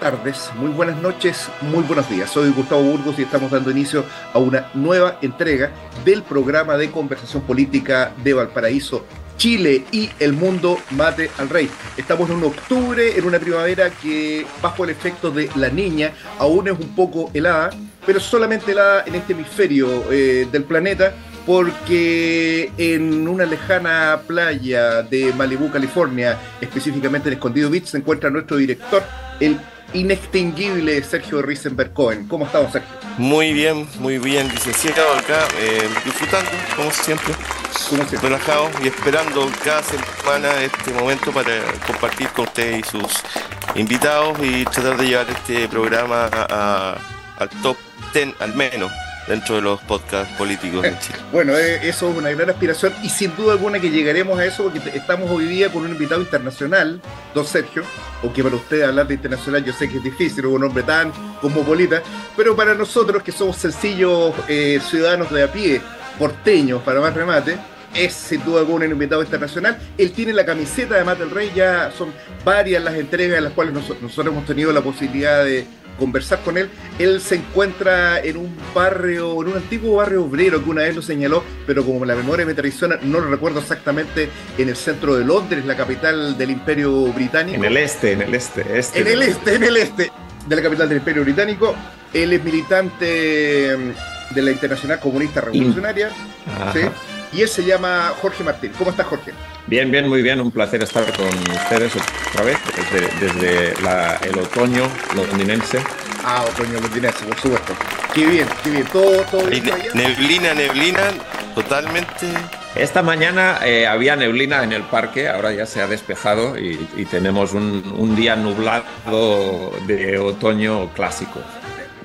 tardes, muy buenas noches, muy buenos días. Soy Gustavo Burgos y estamos dando inicio a una nueva entrega del programa de conversación política de Valparaíso, Chile y el mundo mate al rey. Estamos en un octubre, en una primavera que bajo el efecto de la niña aún es un poco helada, pero solamente helada en este hemisferio eh, del planeta porque en una lejana playa de Malibu, California, específicamente en Escondido Beach, se encuentra nuestro director, el inextinguible Sergio Risenberg Cohen. ¿Cómo estamos, Sergio? Muy bien, muy bien, licenciado acá, eh, disfrutando, como siempre, relajado y esperando cada semana este momento para compartir con ustedes y sus invitados y tratar de llevar este programa a, al top 10 al menos dentro de los podcasts políticos de Chile. Bueno, eh, eso es una gran aspiración y sin duda alguna que llegaremos a eso porque estamos hoy día con un invitado internacional, don Sergio, o que para usted hablar de internacional yo sé que es difícil, un hombre tan cosmopolita, pero para nosotros que somos sencillos eh, ciudadanos de a pie, porteños, para más remate, es sin duda alguna un invitado internacional. Él tiene la camiseta de Mate el Rey, ya son varias las entregas en las cuales nosotros hemos tenido la posibilidad de, conversar con él. Él se encuentra en un barrio, en un antiguo barrio obrero que una vez lo señaló, pero como la memoria me traiciona, no lo recuerdo exactamente, en el centro de Londres, la capital del Imperio Británico. En el este, en el este, este. En el este, en el este de la capital del Imperio Británico. Él es militante de la Internacional Comunista Revolucionaria. Y él se llama Jorge Martín. ¿Cómo estás, Jorge? Bien, bien, muy bien. Un placer estar con ustedes otra vez desde, el otoño londinense Ah, otoño londinense, por supuesto. Qué bien, qué bien. Todo, todo. neblina, neblina, totalmente. Esta mañana eh, había neblina en el parque, ahora ya se ha despejado y, tenemos un, día nublado de otoño clásico.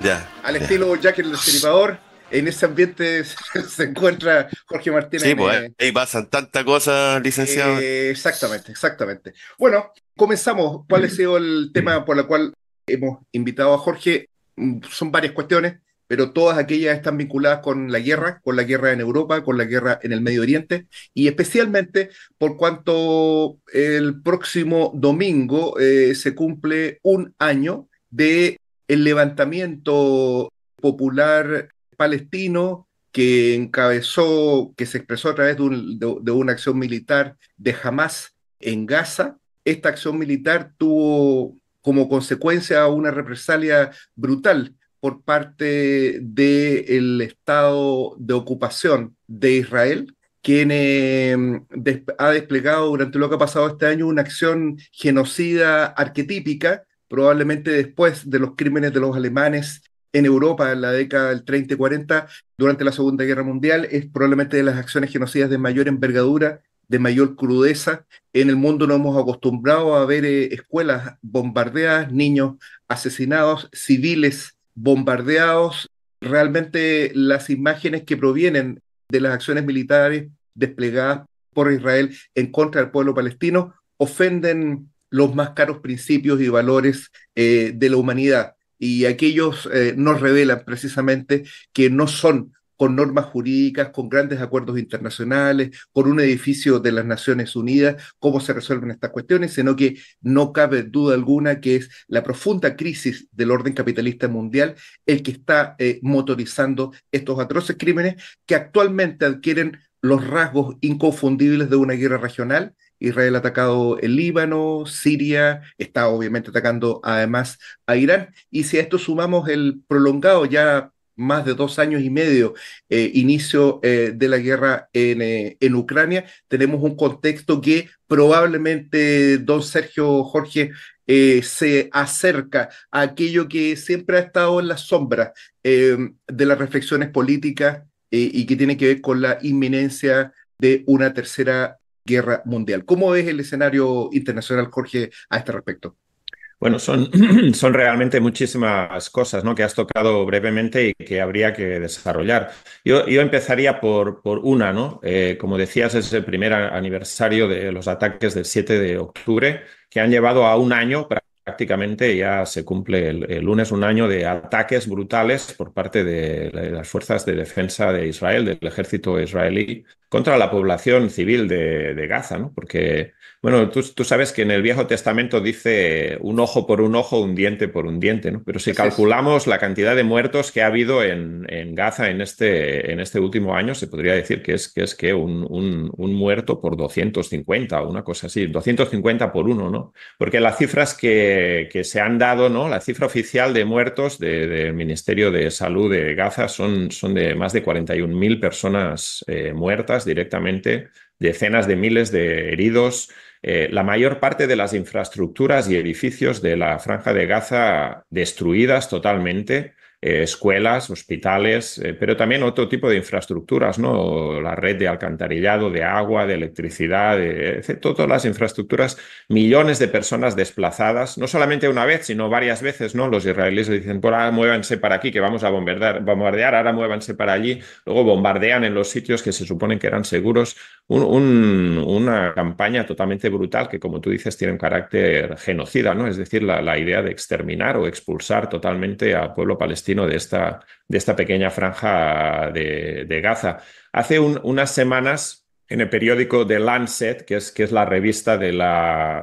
Ya. Al estilo Jack el Destripador, en ese ambiente se encuentra Jorge Martínez. Sí, pues eh, ahí pasan tantas cosas, licenciado. Eh, exactamente, exactamente. Bueno, comenzamos. ¿Cuál ha sido el tema por el cual Hemos invitado a Jorge, mm, son varias cuestiones, pero todas aquellas están vinculadas con la guerra, con la guerra en Europa, con la guerra en el Medio Oriente, y especialmente por cuanto el próximo domingo eh, se cumple un año de el levantamiento popular palestino que encabezó, que se expresó a través de, de una acción militar de Hamas en Gaza. Esta acción militar tuvo como consecuencia a una represalia brutal por parte del Estado de ocupación de Israel, quien mm, ha desplegado durante lo que ha pasado este año una acción genocida arquetípica, probablemente después de los crímenes de los alemanes en Europa en la década del 30 40, durante la Segunda Guerra Mundial, es probablemente de las acciones genocidas de mayor envergadura de mayor crudeza. En el mundo no hemos acostumbrado a ver eh, escuelas bombardeadas, niños asesinados, civiles bombardeados. Realmente las imágenes que provienen de las acciones militares desplegadas por Israel en contra del pueblo palestino ofenden los más caros principios y valores eh, de la humanidad. Y aquellos eh, nos revelan precisamente que no son con normas jurídicas, con grandes acuerdos internacionales, con un edificio de las Naciones Unidas, cómo se resuelven estas cuestiones, sino que no cabe duda alguna que es la profunda crisis del orden capitalista mundial el que está eh, motorizando estos atroces crímenes que actualmente adquieren los rasgos inconfundibles de una guerra regional. Israel ha atacado el Líbano, Siria, está obviamente atacando además a Irán. Y si a esto sumamos el prolongado ya más de dos años y medio, eh, inicio eh, de la guerra en, eh, en, Ucrania, tenemos un contexto que probablemente don Sergio Jorge se acerca a aquello que siempre ha estado en la sombra em, de las reflexiones políticas y que tiene que ver con la inminencia de una tercera guerra mundial. ¿Cómo es el escenario internacional, Jorge, a este respecto? Bueno, son, son realmente muchísimas cosas ¿no? que has tocado brevemente y que habría que desarrollar. Yo, empezaría por, por una, ¿no? Eh, como decías, es el primer aniversario de los ataques del 7 de octubre, que han llevado a un año prácticamente, ya se cumple el, lunes un año de ataques brutales por parte de las fuerzas de defensa de Israel, del ejército israelí, contra la población civil de, de Gaza, ¿no? porque bueno, tú, sabes que en el Viejo Testamento dice un ojo por un ojo, un diente por un diente, ¿no? Pero si calculamos la cantidad de muertos que ha habido en, Gaza en este, en este último año, se podría decir que es que, es que un, muerto por 250 o una cosa así, 250 por uno, ¿no? Porque las cifras que, se han dado, ¿no? La cifra oficial de muertos del Ministerio de Salud de Gaza son, de más de 41.000 personas eh, muertas directamente, decenas de miles de heridos. Eh, la mayor parte de las infraestructuras y edificios de la franja de Gaza destruidas totalmente eh, escuelas, hospitales, eh, pero también otro tipo de infraestructuras, ¿no? La red de alcantarillado, de agua, de electricidad, eh, todas las infraestructuras, millones de personas desplazadas, no solamente una vez, sino varias veces, ¿no? Los israelíes dicen, por ahora muévanse para aquí, que vamos a bombardear, bombardear, ahora muévanse para allí, luego bombardean en los sitios que se suponen que eran seguros. una campaña totalmente brutal que, como tú dices, tiene un carácter genocida, ¿no? Es decir, la idea de exterminar o expulsar totalmente al pueblo palestino de esta, de esta pequeña franja de, Gaza. Hace unas semanas en el periódico The Lancet, que es, que es la revista de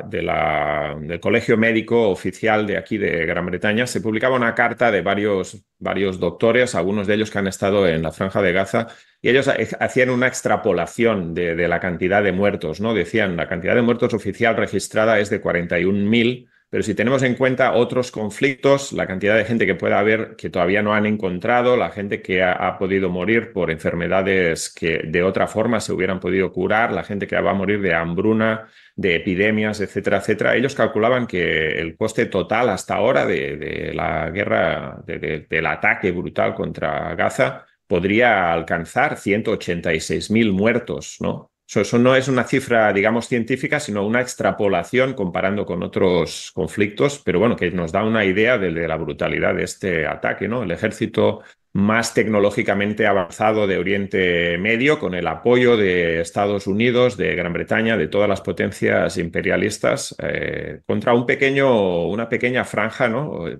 del Colegio Médico Oficial de aquí de Gran Bretaña, se publicaba una carta de varios, varios doctores, algunos de ellos que han estado en la franja de Gaza, y ellos hacían una extrapolación de, la cantidad de muertos, ¿no? Decían, la cantidad de muertos oficial registrada es de 41.000 pero si tenemos en cuenta otros conflictos, la cantidad de gente que pueda haber que todavía no han encontrado, la gente que ha, podido morir por enfermedades que de otra forma se hubieran podido curar, la gente que va a morir de hambruna, de epidemias, etcétera, etcétera, ellos calculaban que el coste total hasta ahora de, la guerra, del ataque brutal contra Gaza, podría alcanzar 186.000 muertos, ¿no? eso no es una cifra, digamos, científica, sino una extrapolación comparando con otros conflictos, pero bueno, que nos da una idea de, la brutalidad de este ataque, ¿no? El ejército más tecnológicamente avanzado de Oriente Medio, con el apoyo de Estados Unidos, de Gran Bretaña, de todas las potencias imperialistas, eh, contra un pequeño, una pequeña franja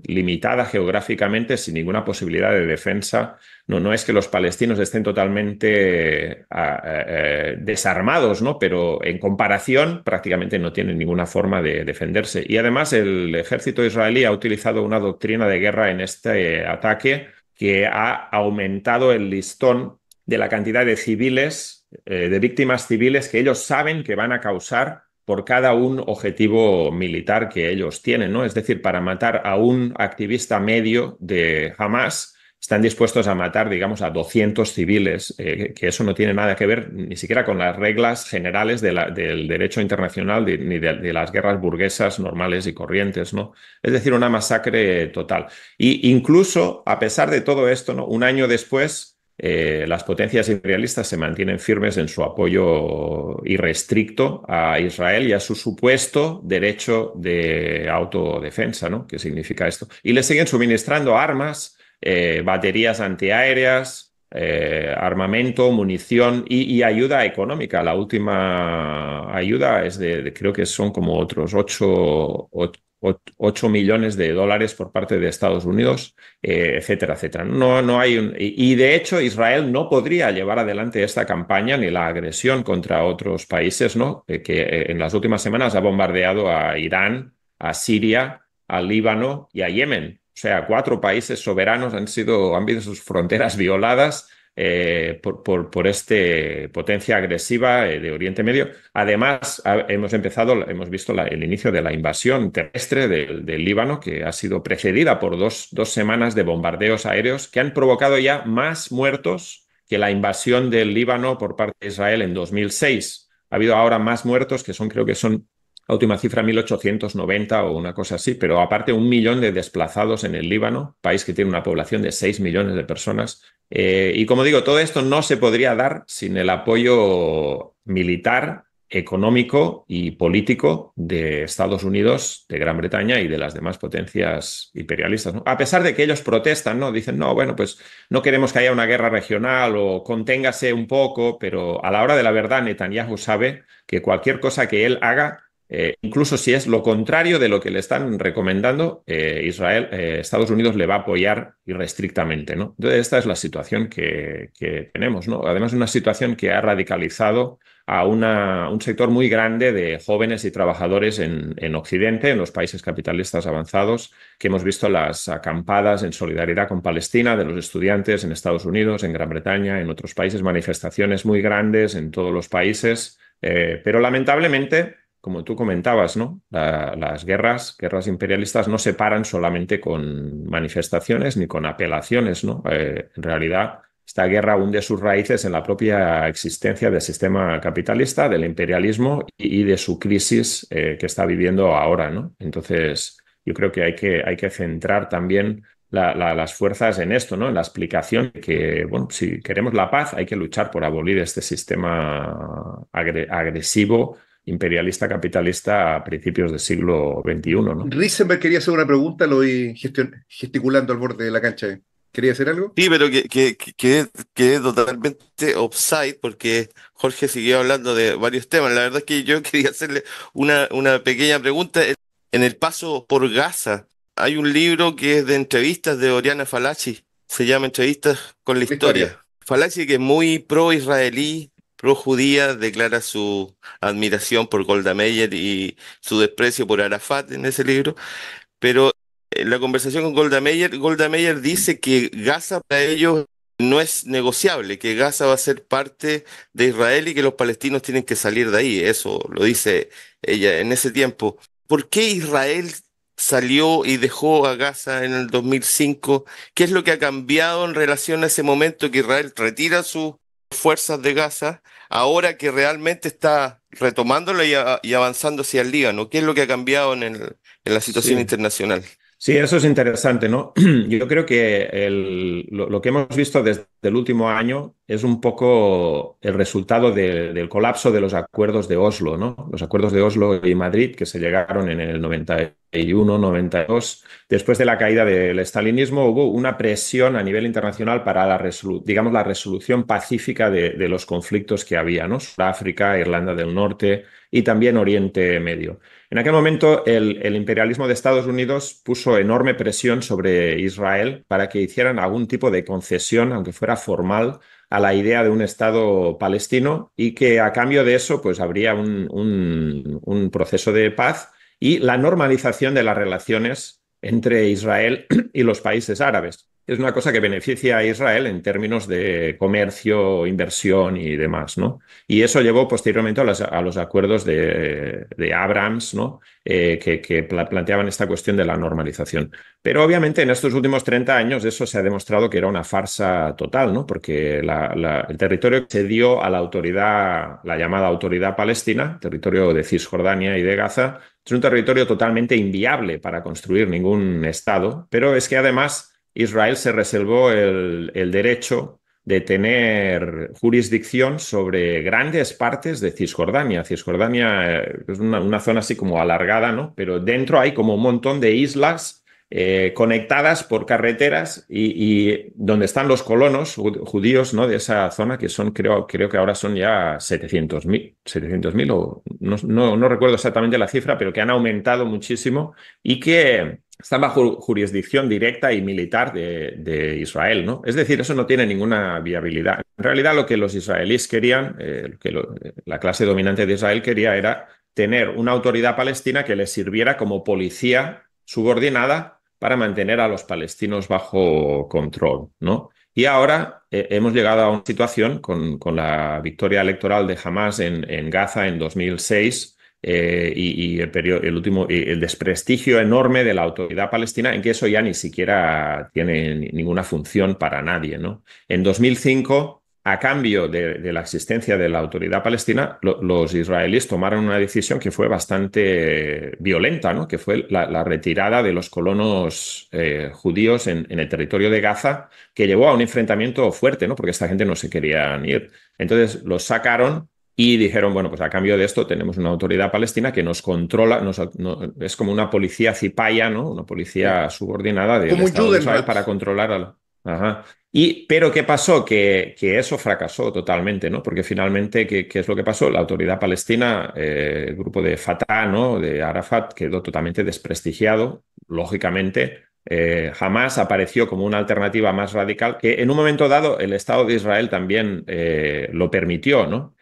limitada geográficamente, sin ninguna posibilidad de defensa. No, no es que los palestinos estén totalmente ah, eh, eh, desarmados, pero en comparación prácticamente no tienen ninguna forma de defenderse. Y además el ejército israelí ha utilizado una doctrina de guerra en este ataque que ha aumentado el listón de la cantidad de civiles, eh, de víctimas civiles que ellos saben que van a causar por cada un objetivo militar que ellos tienen, ¿no? Es decir, para matar a un activista medio de Hamas, están dispuestos a matar, digamos, a 200 civiles, eh, que eso no tiene nada que ver ni siquiera con las reglas generales del derecho internacional ni de, las guerras burguesas normales y corrientes, ¿no? Es decir, una masacre total. Y incluso, a pesar de todo esto, ¿no? un año después, eh, las potencias imperialistas se mantienen firmes en su apoyo irrestricto a Israel y a su supuesto derecho de autodefensa, ¿no? ¿Qué significa esto? Y le siguen suministrando armas eh, baterías antiaéreas, eh, armamento, munición y, ayuda económica. La última ayuda es de, creo que son como otros 8, millones de dólares por parte de Estados Unidos, eh, etcétera, etcétera. No, no hay y de hecho, Israel no podría llevar adelante esta campaña ni la agresión contra otros países, ¿no? que en las últimas semanas ha bombardeado a Irán, a Siria, al Líbano y a Yemen sea, cuatro países soberanos han sido, han visto sus fronteras violadas eh, por, por, esta potencia agresiva eh, de Oriente Medio. Además, hemos empezado, hemos visto el inicio de la invasión terrestre del Líbano, que ha sido precedida por dos, dos, semanas de bombardeos aéreos que han provocado ya más muertos que la invasión del Líbano por parte de Israel en 2006. Ha habido ahora más muertos, que son creo que son última cifra 1890 o una cosa así, pero aparte un millón de desplazados en el Líbano, país que tiene una población de 6 millones de personas. Eh, y como digo, todo esto no se podría dar sin el apoyo militar, económico y político de Estados Unidos, de Gran Bretaña y de las demás potencias imperialistas. A pesar de que ellos protestan, ¿no? Dicen, no, bueno, pues no queremos que haya una guerra regional o conténgase un poco, pero a la hora de la verdad Netanyahu sabe que cualquier cosa que él haga eh, incluso si es lo contrario de lo que le están recomendando, eh, Israel, eh, Estados Unidos le va a apoyar irrestrictamente. ¿no? Entonces, esta es la situación que, tenemos. ¿no? Además, una situación que ha radicalizado a un sector muy grande de jóvenes y trabajadores en, Occidente, en los países capitalistas avanzados, que hemos visto las acampadas en solidaridad con Palestina de los estudiantes en Estados Unidos, en Gran Bretaña, en otros países, manifestaciones muy grandes en todos los países. pero lamentablemente, como tú comentabas, ¿no? las guerras, guerras imperialistas no se paran solamente con manifestaciones ni con apelaciones, ¿no? Eh, en realidad, esta guerra hunde sus raíces en la propia existencia del sistema capitalista, del imperialismo y, de su crisis eh, que está viviendo ahora, ¿no? Entonces, yo creo que hay que, centrar también las fuerzas en esto, ¿no? En la explicación de que, bueno, si queremos la paz, hay que luchar por abolir este sistema agresivo imperialista capitalista a principios del siglo XXI. ¿no? quería hacer una pregunta, lo vi gesticulando al borde de la cancha. ¿Quería hacer algo? Sí, pero que, que, que, totalmente offside porque Jorge siguió hablando de varios temas. La verdad es que yo quería hacerle una, una pequeña pregunta. En el paso por Gaza hay un libro que es de entrevistas de Oriana Falachi. Se llama Entrevistas con la, historia. historia. Falachi que es muy pro-israelí, pro declara su admiración por Golda Meir y su desprecio por Arafat en ese libro, pero en eh, la conversación con Golda Meir, Golda Meir dice que Gaza para ellos no es negociable, que Gaza va a ser parte de Israel y que los palestinos tienen que salir de ahí, eso lo dice ella en ese tiempo. ¿Por qué Israel salió y dejó a Gaza en el 2005? ¿Qué es lo que ha cambiado en relación a ese momento que Israel retira sus fuerzas de Gaza ahora que realmente está retomándolo y, avanzando hacia el ¿no? ¿Qué es lo que ha cambiado en, la situación internacional? Sí, eso es interesante, ¿no? Yo creo que lo, que hemos visto desde el último año es un poco el resultado del colapso de los acuerdos de Oslo, ¿no? Los acuerdos de Oslo y Madrid que se llegaron en el 90 92, después de la caída del estalinismo, hubo una presión a nivel internacional para la, digamos, la resolución pacífica de, los conflictos que había, ¿no? África Irlanda del Norte y también Oriente Medio. En aquel momento, el, imperialismo de Estados Unidos puso enorme presión sobre Israel para que hicieran algún tipo de concesión, aunque fuera formal, a la idea de un Estado palestino y que a cambio de eso, pues habría un proceso de paz y la normalización de las relaciones entre Israel y los países árabes. Es una cosa que beneficia a Israel en términos de comercio, inversión y demás, ¿no? Y eso llevó posteriormente a, los acuerdos de, Abrams, ¿no? Eh, que, planteaban esta cuestión de la normalización. Pero obviamente en estos últimos 30 años eso se ha demostrado que era una farsa total, ¿no? Porque el territorio se dio a la autoridad, la llamada autoridad palestina, territorio de Cisjordania y de Gaza, es un territorio totalmente inviable para construir ningún Estado, pero es que además Israel se reservó el, derecho de tener jurisdicción sobre grandes partes de Cisjordania. Cisjordania eh, es una, una, zona así como alargada, ¿no? Pero dentro hay como un montón de islas eh, conectadas por carreteras y, donde están los colonos judíos ¿no? de esa zona, que son, creo, creo que ahora son ya 700.000, o no, no, recuerdo exactamente la cifra, pero que han aumentado muchísimo y que están bajo jurisdicción directa y militar de, de Israel. ¿no? Es decir, eso no tiene ninguna viabilidad. En realidad lo que los israelíes querían, eh, que eh, la clase dominante de Israel quería era tener una autoridad palestina que les sirviera como policía subordinada para mantener a los palestinos bajo control, ¿no? Y ahora eh, hemos llegado a una situación con, la victoria electoral de Hamas en, Gaza en 2006 eh, y, el, último el desprestigio enorme de la autoridad palestina en que eso ya ni siquiera tiene ninguna función para nadie, ¿no? En 2005 a cambio de, la existencia de la autoridad palestina, los israelíes tomaron una decisión que fue bastante violenta, ¿no? que fue la, retirada de los colonos eh, judíos en, el territorio de Gaza, que llevó a un enfrentamiento fuerte, ¿no? porque esta gente no se quería ir. Entonces los sacaron y dijeron, bueno, pues a cambio de esto tenemos una autoridad palestina que nos controla, es como una policía cipaya, ¿no? una policía subordinada de, Israel para controlar a... Ajá. Y, pero ¿qué pasó? Que, eso fracasó totalmente, ¿no? Porque finalmente, ¿qué, es lo que pasó? La autoridad palestina, eh, el grupo de Fatah, ¿no? De Arafat, quedó totalmente desprestigiado. Lógicamente, eh, jamás apareció como una alternativa más radical, que en un momento dado el Estado de Israel también eh, lo permitió, ¿no?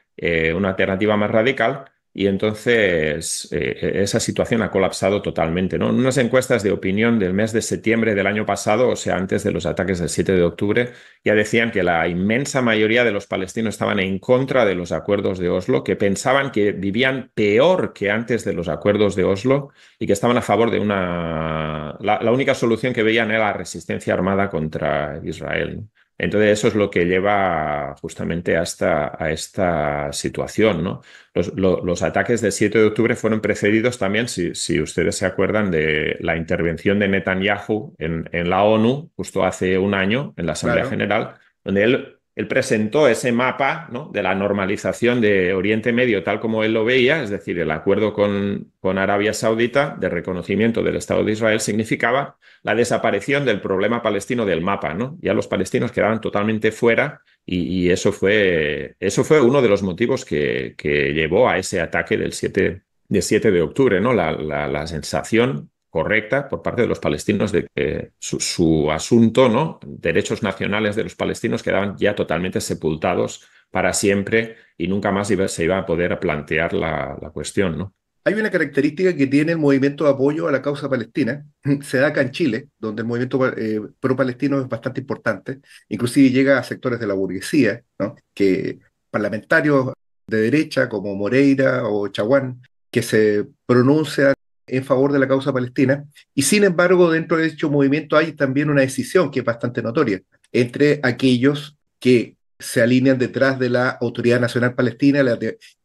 una alternativa más radical, y entonces eh, e, esa situación ha colapsado totalmente. ¿no? En unas encuestas de opinión del mes de septiembre del año pasado, o sea, antes de los ataques del 7 de octubre, ya decían que la inmensa mayoría de los palestinos estaban en contra de los acuerdos de Oslo, que pensaban que vivían peor que antes de los acuerdos de Oslo y que estaban a favor de una... La, única solución que veían era la resistencia armada contra Israel. Entonces, eso es lo que lleva justamente a esta situación. ¿no? Los, ataques del 7 de octubre fueron precedidos también, si, ustedes se acuerdan, de la intervención de Netanyahu en, la ONU justo hace un año, en la Asamblea General, donde él él presentó ese mapa de la normalización de Oriente Medio tal como él lo veía, es decir, el acuerdo con, con, Arabia Saudita de reconocimiento del Estado de Israel significaba la desaparición del problema palestino del mapa, ¿no? Ya los palestinos quedaban totalmente fuera y, eso, fue, eso fue uno de los motivos que, llevó a ese ataque del 7 de, 7 de octubre, ¿no? la sensación correcta por parte de los palestinos de que su, asunto, ¿no? derechos nacionales de los palestinos quedaban ya totalmente sepultados para siempre y nunca más se iba a poder plantear la, cuestión. ¿no? Hay una característica que tiene el movimiento de apoyo a la causa palestina. Se da acá en Chile, donde el movimiento eh, pro-palestino es bastante importante. Inclusive llega a sectores de la burguesía, ¿no? que parlamentarios de derecha como Moreira o Chaguán, que se pronuncian en favor de la causa palestina. Y sin embargo, dentro de dicho movimiento hay también una decisión que es bastante notoria entre aquellos que se alinean detrás de la Autoridad Nacional Palestina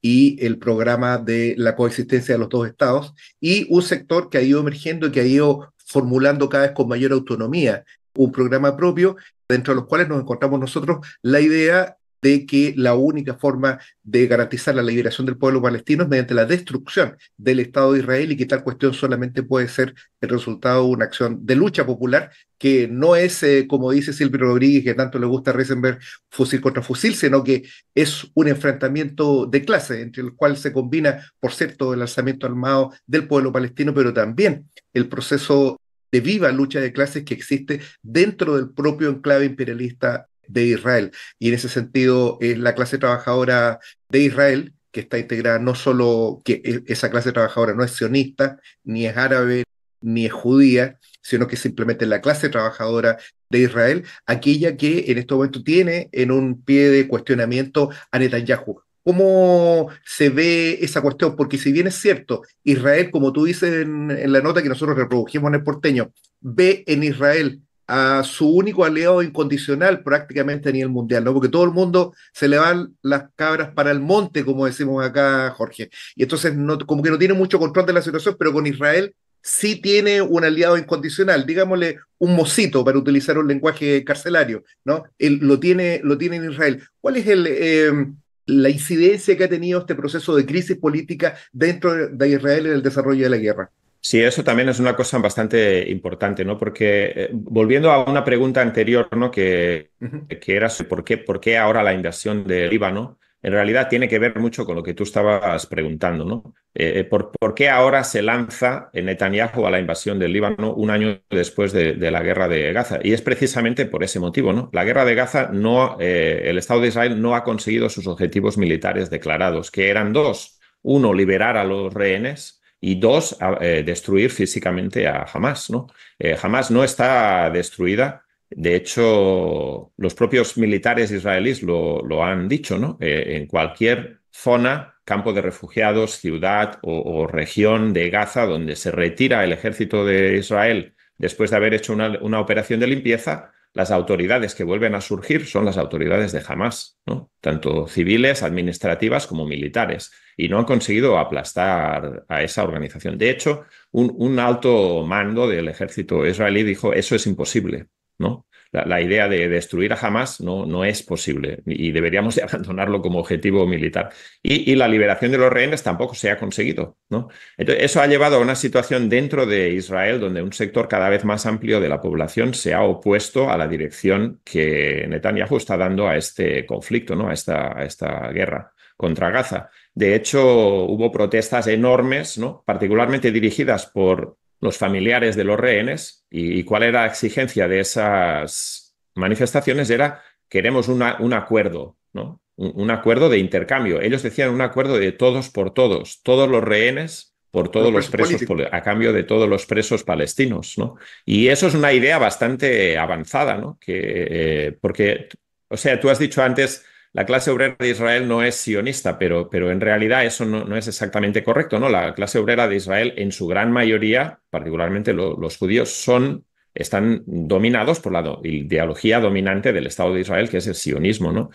y el programa de la coexistencia de los dos estados, y un sector que ha ido emergiendo y que ha ido formulando cada vez con mayor autonomía un programa propio, dentro de los cuales nos encontramos nosotros la idea de que la única forma de garantizar la liberación del pueblo palestino es mediante la destrucción del Estado de Israel y que tal cuestión solamente puede ser el resultado de una acción de lucha popular que no es, eh, como dice Silvio Rodríguez, que tanto le gusta a Reisenberg, fusil contra fusil, sino que es un enfrentamiento de clase, entre el cual se combina, por cierto, el alzamiento armado del pueblo palestino, pero también el proceso de viva lucha de clases que existe dentro del propio enclave imperialista de Israel. Y en ese sentido es la clase trabajadora de Israel que está integrada no solo que e, esa clase trabajadora no es sionista, ni es árabe, ni es judía, sino que simplemente es la clase trabajadora de Israel, aquella que en este momento tiene en un pie de cuestionamiento a Netanyahu. ¿Cómo se ve esa cuestión? Porque si bien es cierto, Israel, como tú dices en, en la nota que nosotros reprodujimos en el porteño, ve en Israel a su único aliado incondicional prácticamente a nivel mundial, ¿no? Porque todo el mundo se le van las cabras para el monte, como decimos acá, Jorge. Y entonces, no, como que no tiene mucho control de la situación, pero con Israel sí tiene un aliado incondicional, digámosle un mocito para utilizar un lenguaje carcelario, ¿no? lo, tiene, lo tiene en Israel. ¿Cuál es el, em, la incidencia que ha tenido este proceso de crisis política dentro de Israel en el desarrollo de la guerra? Sí, eso también es una cosa bastante importante, ¿no? Porque eh, volviendo a una pregunta anterior, ¿no? Que, que era por qué, por qué ahora la invasión del Líbano, en realidad tiene que ver mucho con lo que tú estabas preguntando, ¿no? Eh, eh, por, qué ahora se lanza Netanyahu a la invasión del Líbano un año después de, la guerra de Gaza? Y es precisamente por ese motivo, ¿no? La guerra de Gaza no, el Estado de Israel no ha conseguido sus objetivos militares declarados, que eran dos. Uno, liberar a los rehenes y dos, eh, destruir físicamente a Hamas. ¿no? Eh, Hamas no está destruida. De hecho, los propios militares israelíes lo, lo han dicho, ¿no? Eh, en cualquier zona, campo de refugiados, ciudad o, región de Gaza donde se retira el ejército de Israel después de haber hecho una, una operación de limpieza, las autoridades que vuelven a surgir son las autoridades de Hamas, ¿no? tanto civiles, administrativas como militares, y no han conseguido aplastar a esa organización. De hecho, un, un alto mando del ejército israelí dijo, eso es imposible, ¿no? la, idea de destruir a Hamas no, no, es posible y deberíamos abandonarlo como objetivo militar. Y, la liberación de los rehenes tampoco se ha conseguido. ¿no? eso ha llevado a una situación dentro de Israel donde un sector cada vez más amplio de la población se ha opuesto a la dirección que Netanyahu está dando a este conflicto, ¿no? a, esta, a esta guerra contra Gaza. De hecho, hubo protestas enormes, ¿no? particularmente dirigidas por los familiares de los rehenes y, cuál era la exigencia de esas manifestaciones era queremos un acuerdo, ¿no? Un, acuerdo de intercambio. Ellos decían un acuerdo de todos por todos, todos los rehenes por todos los, presos, a cambio de todos los presos palestinos, ¿no? Y eso es una idea bastante avanzada, ¿no? Que, eh, porque, o sea, tú has dicho antes la clase obrera de Israel no es sionista, pero, pero en realidad eso no, es exactamente correcto. ¿no? La clase obrera de Israel, en su gran mayoría, particularmente los judíos, son, están dominados por la ideología dominante del Estado de Israel, que es el sionismo. ¿no?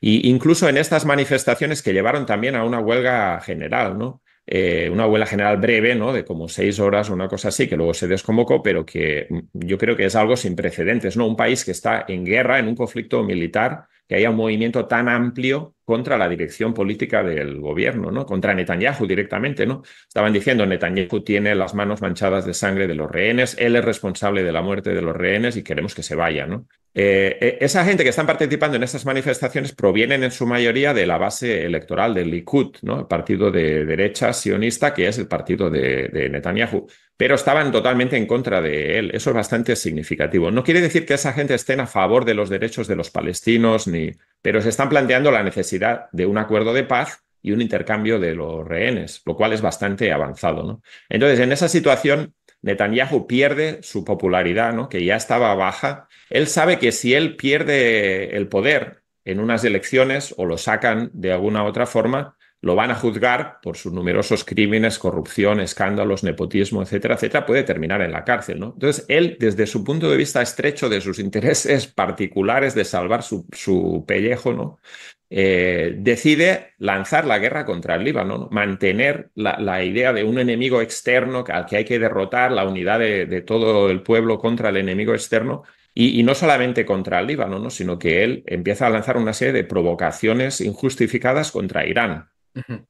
Y incluso en estas manifestaciones que llevaron también a una huelga general, ¿no? Eh, una huelga general breve, ¿no? De como seis horas o una cosa así, que luego se desconvocó, pero que mm, yo creo que es algo sin precedentes, ¿no? Un país que está en guerra, en un conflicto militar, que haya un movimiento tan amplio contra la dirección política del gobierno, ¿no? Contra Netanyahu directamente, ¿no? Estaban diciendo Netanyahu tiene las manos manchadas de sangre de los rehenes, él es responsable de la muerte de los rehenes y queremos que se vaya, ¿no? Eh, eh, esa gente que están participando en estas manifestaciones provienen en su mayoría de la base electoral del Likud, ¿no? El partido de derecha sionista que es el partido de Netanyahu pero estaban totalmente en contra de él. Eso es bastante significativo. No quiere decir que esa gente esté a favor de los derechos de los palestinos, ni, pero se están planteando la necesidad de un acuerdo de paz y un intercambio de los rehenes, lo cual es bastante avanzado. ¿no? Entonces, en esa situación, Netanyahu pierde su popularidad, ¿no? que ya estaba baja. Él sabe que si él pierde el poder en unas elecciones o lo sacan de alguna otra forma, lo van a juzgar por sus numerosos crímenes, corrupción, escándalos, nepotismo, etcétera, etcétera, puede terminar en la cárcel, ¿no? Entonces, él, desde su punto de vista estrecho de sus intereses particulares de salvar su, pellejo, ¿no? Eh, decide lanzar la guerra contra el Líbano, mantener la, idea de un enemigo externo al que hay que derrotar, la unidad de, todo el pueblo contra el enemigo externo, y, y, no solamente contra el Líbano, sino que él empieza a lanzar una serie de provocaciones injustificadas contra Irán.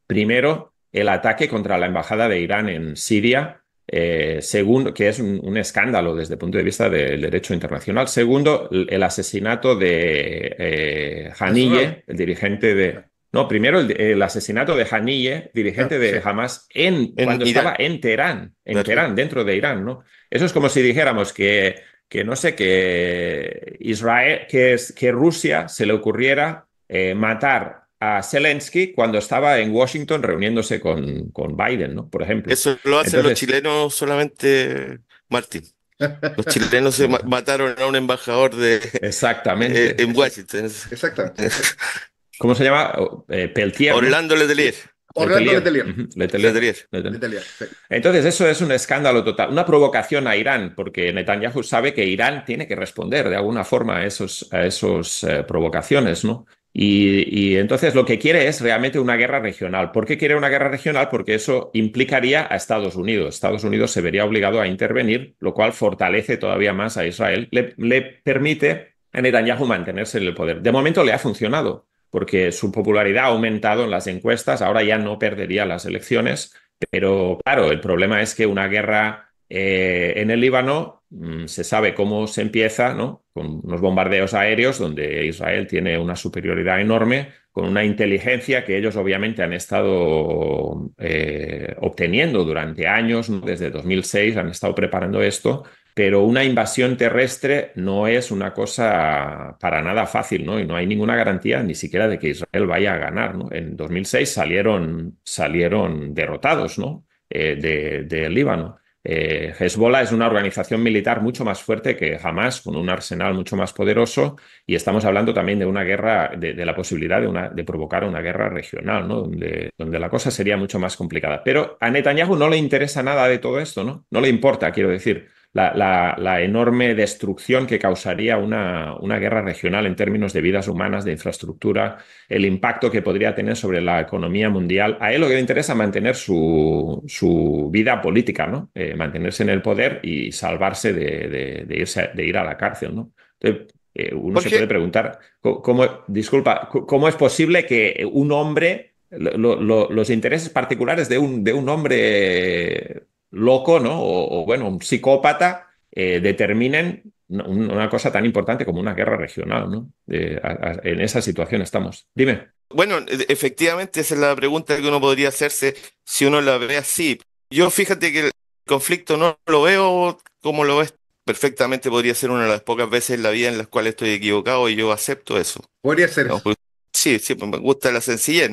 Primero, el ataque contra la embajada de Irán en Siria, eh, segundo, que es un, escándalo desde el punto de vista del derecho internacional. Segundo, el, asesinato de eh, Hanille, el dirigente de. No, primero el, asesinato de Hanille, dirigente ah, de Hamas, en, cuando estaba en Teherán, en Teherán, dentro de Irán, ¿no? Eso es como si dijéramos que, que no sé, que Israel, que, es, que Rusia se le ocurriera eh, matar Zelensky cuando estaba en Washington reuniéndose con, con Biden, ¿no? Por ejemplo. Eso lo hacen los chilenos solamente, Martín. Los chilenos se mataron a un embajador de... Exactamente. Eh, en Washington. Exactamente. ¿Cómo se llama? Eh, Peltier. Orlando Letelier. Orlando Letelier. Letelier. Letelier. Entonces, eso es un escándalo total, una provocación a Irán, porque Netanyahu sabe que Irán tiene que responder de alguna forma a esas esos, eh, provocaciones, ¿no? Y, entonces lo que quiere es realmente una guerra regional. ¿Por qué quiere una guerra regional? Porque eso implicaría a Estados Unidos. Estados Unidos se vería obligado a intervenir, lo cual fortalece todavía más a Israel. Le, permite a Netanyahu mantenerse en el poder. De momento le ha funcionado, porque su popularidad ha aumentado en las encuestas. Ahora ya no perdería las elecciones. Pero claro, el problema es que una guerra eh, en el Líbano Mm, se sabe cómo se empieza, ¿no? Con unos bombardeos aéreos donde Israel tiene una superioridad enorme, con una inteligencia que ellos obviamente han estado eh, obteniendo durante años, desde 2006 han estado preparando esto, pero una invasión terrestre no es una cosa para nada fácil, ¿no? Y no hay ninguna garantía ni siquiera de que Israel vaya a ganar, En 2006 salieron, salieron derrotados, ¿no? Eh, Líbano. Eh, Hezbollah es una organización militar mucho más fuerte que jamás con un arsenal mucho más poderoso, y estamos hablando también de una guerra, de, la posibilidad de, provocar una guerra regional, ¿no? donde, donde, la cosa sería mucho más complicada. Pero a Netanyahu no le interesa nada de todo esto, ¿no? No le importa, quiero decir la, enorme destrucción que causaría una, una, guerra regional en términos de vidas humanas, de infraestructura, el impacto que podría tener sobre la economía mundial. A él lo que le interesa es mantener su, su vida política, ¿no? Eh, mantenerse en el poder y salvarse de, ir a la cárcel. ¿no? Eh, uno se puede preguntar, ¿cómo, disculpa, ¿cómo es posible que un hombre los intereses particulares de un, de un hombre loco, ¿no? O, bueno, un psicópata, eh, determinen una cosa tan importante como una guerra regional, ¿no? Eh, en esa situación estamos. Dime. Bueno, e, e, efectivamente esa es la pregunta que uno podría hacerse si uno la ve así. Yo fíjate que el conflicto no lo veo como lo ves perfectamente podría ser una de las pocas veces en la vida en las cuales estoy equivocado y yo acepto eso. Podría ser. Pues, sí, sí, pues, me gusta la sencillez.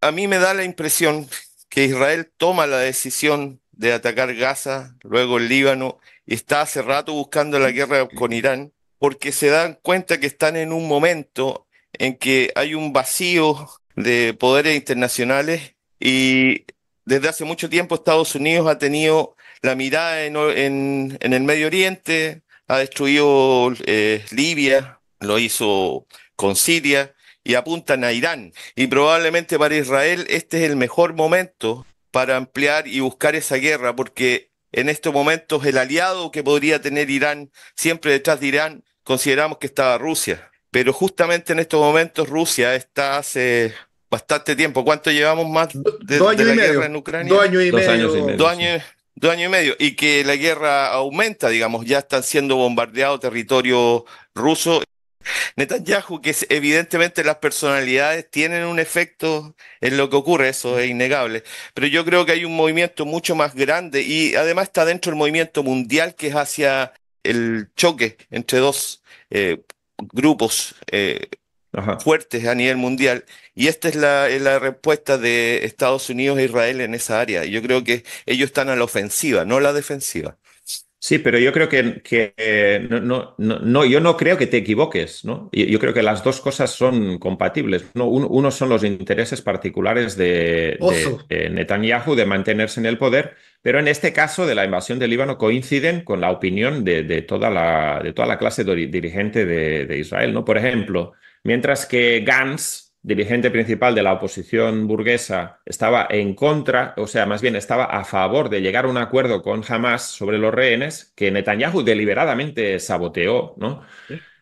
A mí me da la impresión que Israel toma la decisión de atacar Gaza, luego el Líbano, y está hace rato buscando la guerra con Irán, porque se dan cuenta que están en un momento en que hay un vacío de poderes internacionales y desde hace mucho tiempo Estados Unidos ha tenido la mirada en, el Medio Oriente, ha destruido eh, Libia, lo hizo con Siria, y apuntan a Irán. Y probablemente para Israel este es el mejor momento para ampliar y buscar esa guerra, porque en estos momentos el aliado que podría tener Irán, siempre detrás de Irán, consideramos que estaba Rusia. Pero justamente en estos momentos Rusia está hace bastante tiempo. ¿Cuánto llevamos más de, dos años la medio. en Ucrania? Dos años y medio. y dos, años, y medio. Y que la guerra aumenta, digamos, ya están siendo bombardeados territorio ruso. Netanyahu, que evidentemente las personalidades tienen un efecto en lo que ocurre, eso es innegable, pero yo creo que hay un movimiento mucho más grande y además está dentro del movimiento mundial que es hacia el choque entre dos eh, grupos eh, fuertes a nivel mundial y esta es la, es la, respuesta de Estados Unidos e Israel en esa área. Yo creo que ellos están a la ofensiva, no a la defensiva. Sí, pero yo creo que, no, no, no, yo no creo que te equivoques, ¿no? Yo, creo que las dos cosas son compatibles. Uno, son los intereses particulares de, eh, Netanyahu de mantenerse en el poder, pero en este caso de la invasión del Líbano coinciden con la opinión de, toda, la, de toda la clase dirigente de, Israel, ¿no? Por ejemplo, mientras que Gantz, dirigente principal de la oposición burguesa estaba en contra, o sea, más bien estaba a favor de llegar a un acuerdo con Hamas sobre los rehenes, que Netanyahu deliberadamente saboteó, ¿no?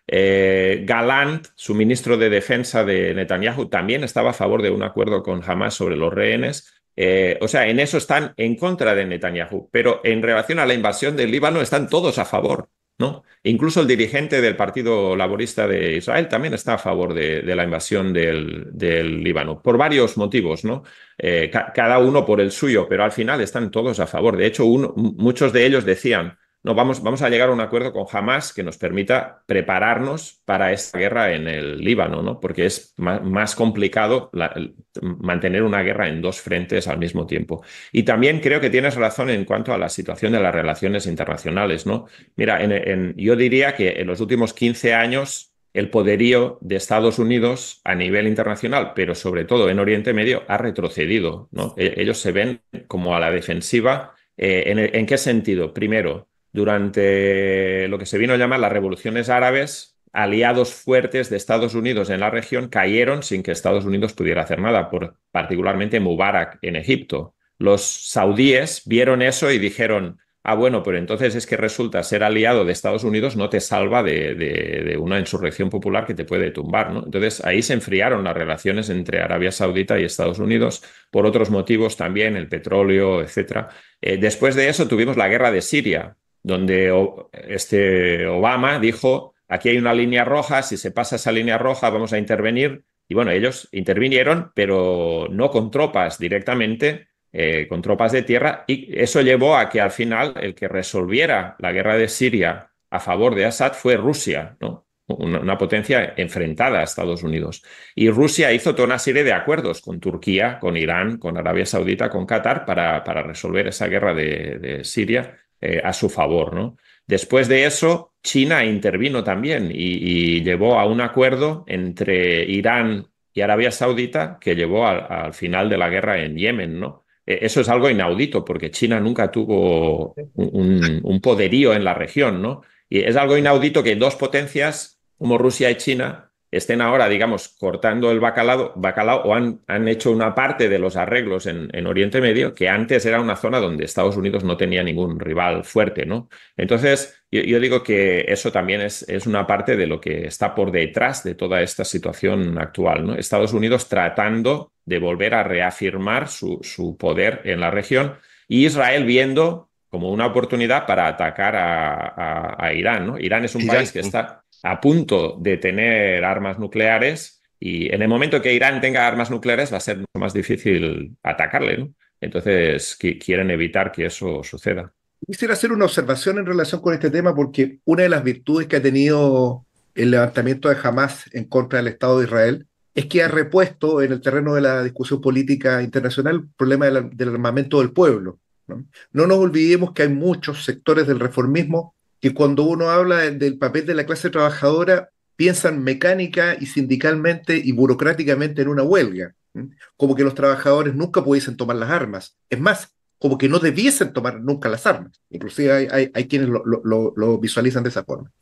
Eh, Galant, su ministro de Defensa de Netanyahu, también estaba a favor de un acuerdo con Hamas sobre los rehenes. Eh, o sea, en eso están en contra de Netanyahu, pero en relación a la invasión del Líbano están todos a favor. ¿no? Incluso el dirigente del Partido Laborista de Israel también está a favor de, la invasión del, Líbano, por varios motivos, ¿no? Eh, cada uno por el suyo, pero al final están todos a favor. De hecho, uno, muchos de ellos decían, no, vamos, vamos a llegar a un acuerdo con Hamas que nos permita prepararnos para esta guerra en el Líbano, ¿no? Porque es más, complicado mantener una guerra en dos frentes al mismo tiempo. Y también creo que tienes razón en cuanto a la situación de las relaciones internacionales, ¿no? Mira, en, yo diría que en los últimos 15 años el poderío de Estados Unidos a nivel internacional, pero sobre todo en Oriente Medio, ha retrocedido, ¿no? E-, ellos se ven como a la defensiva. Eh, ¿En qué sentido? Primero, durante lo que se vino a llamar las revoluciones árabes, aliados fuertes de Estados Unidos en la región cayeron sin que Estados Unidos pudiera hacer nada, por, particularmente Mubarak en Egipto. Los saudíes vieron eso y dijeron, ah, bueno, pero entonces es que resulta ser aliado de Estados Unidos no te salva de, una insurrección popular que te puede tumbar, ¿no? Entonces ahí se enfriaron las relaciones entre Arabia Saudita y Estados Unidos por otros motivos también, el petróleo, etc. Eh, después de eso tuvimos la guerra de Siria, donde este Obama dijo, aquí hay una línea roja, si se pasa esa línea roja vamos a intervenir. Y bueno, ellos intervinieron, pero no con tropas directamente, eh, con tropas de tierra, y eso llevó a que al final el que resolviera la guerra de Siria a favor de Assad fue Rusia, ¿no? una, potencia enfrentada a Estados Unidos. Y Rusia hizo toda una serie de acuerdos con Turquía, con Irán, con Arabia Saudita, con Qatar, para, para resolver esa guerra de Siria eh, a su favor. ¿no? Después de eso, China intervino también y, llevó a un acuerdo entre Irán y Arabia Saudita que llevó al, final de la guerra en Yemen. ¿no? E, eso es algo inaudito porque China nunca tuvo un, un, poderío en la región, ¿no? Y es algo inaudito que dos potencias como Rusia y China estén ahora, digamos, cortando el bacalao, o han, han hecho una parte de los arreglos en, Oriente Medio, que antes era una zona donde Estados Unidos no tenía ningún rival fuerte, ¿no? Entonces, yo, digo que eso también es, es, una parte de lo que está por detrás de toda esta situación actual, ¿no? Estados Unidos tratando de volver a reafirmar su, su poder en la región y Israel viendo como una oportunidad para atacar a, Irán, ¿no? Irán es un país que está a punto de tener armas nucleares y en el momento que Irán tenga armas nucleares va a ser mucho más difícil atacarle. Entonces quieren evitar que eso suceda. Quisiera hacer una observación en relación con este tema porque una de las virtudes que ha tenido el levantamiento de Hamas en contra del Estado de Israel es que ha repuesto en el terreno de la discusión política internacional el problema del, armamento del pueblo. no nos olvidemos que hay muchos sectores del reformismo que cuando uno habla del papel de la clase trabajadora, piensan mecánica y sindicalmente y burocráticamente en una huelga, como que los trabajadores nunca pudiesen tomar las armas. Es más, como que no debiesen tomar nunca las armas. Inclusive hay, hay, quienes lo, visualizan de esa forma.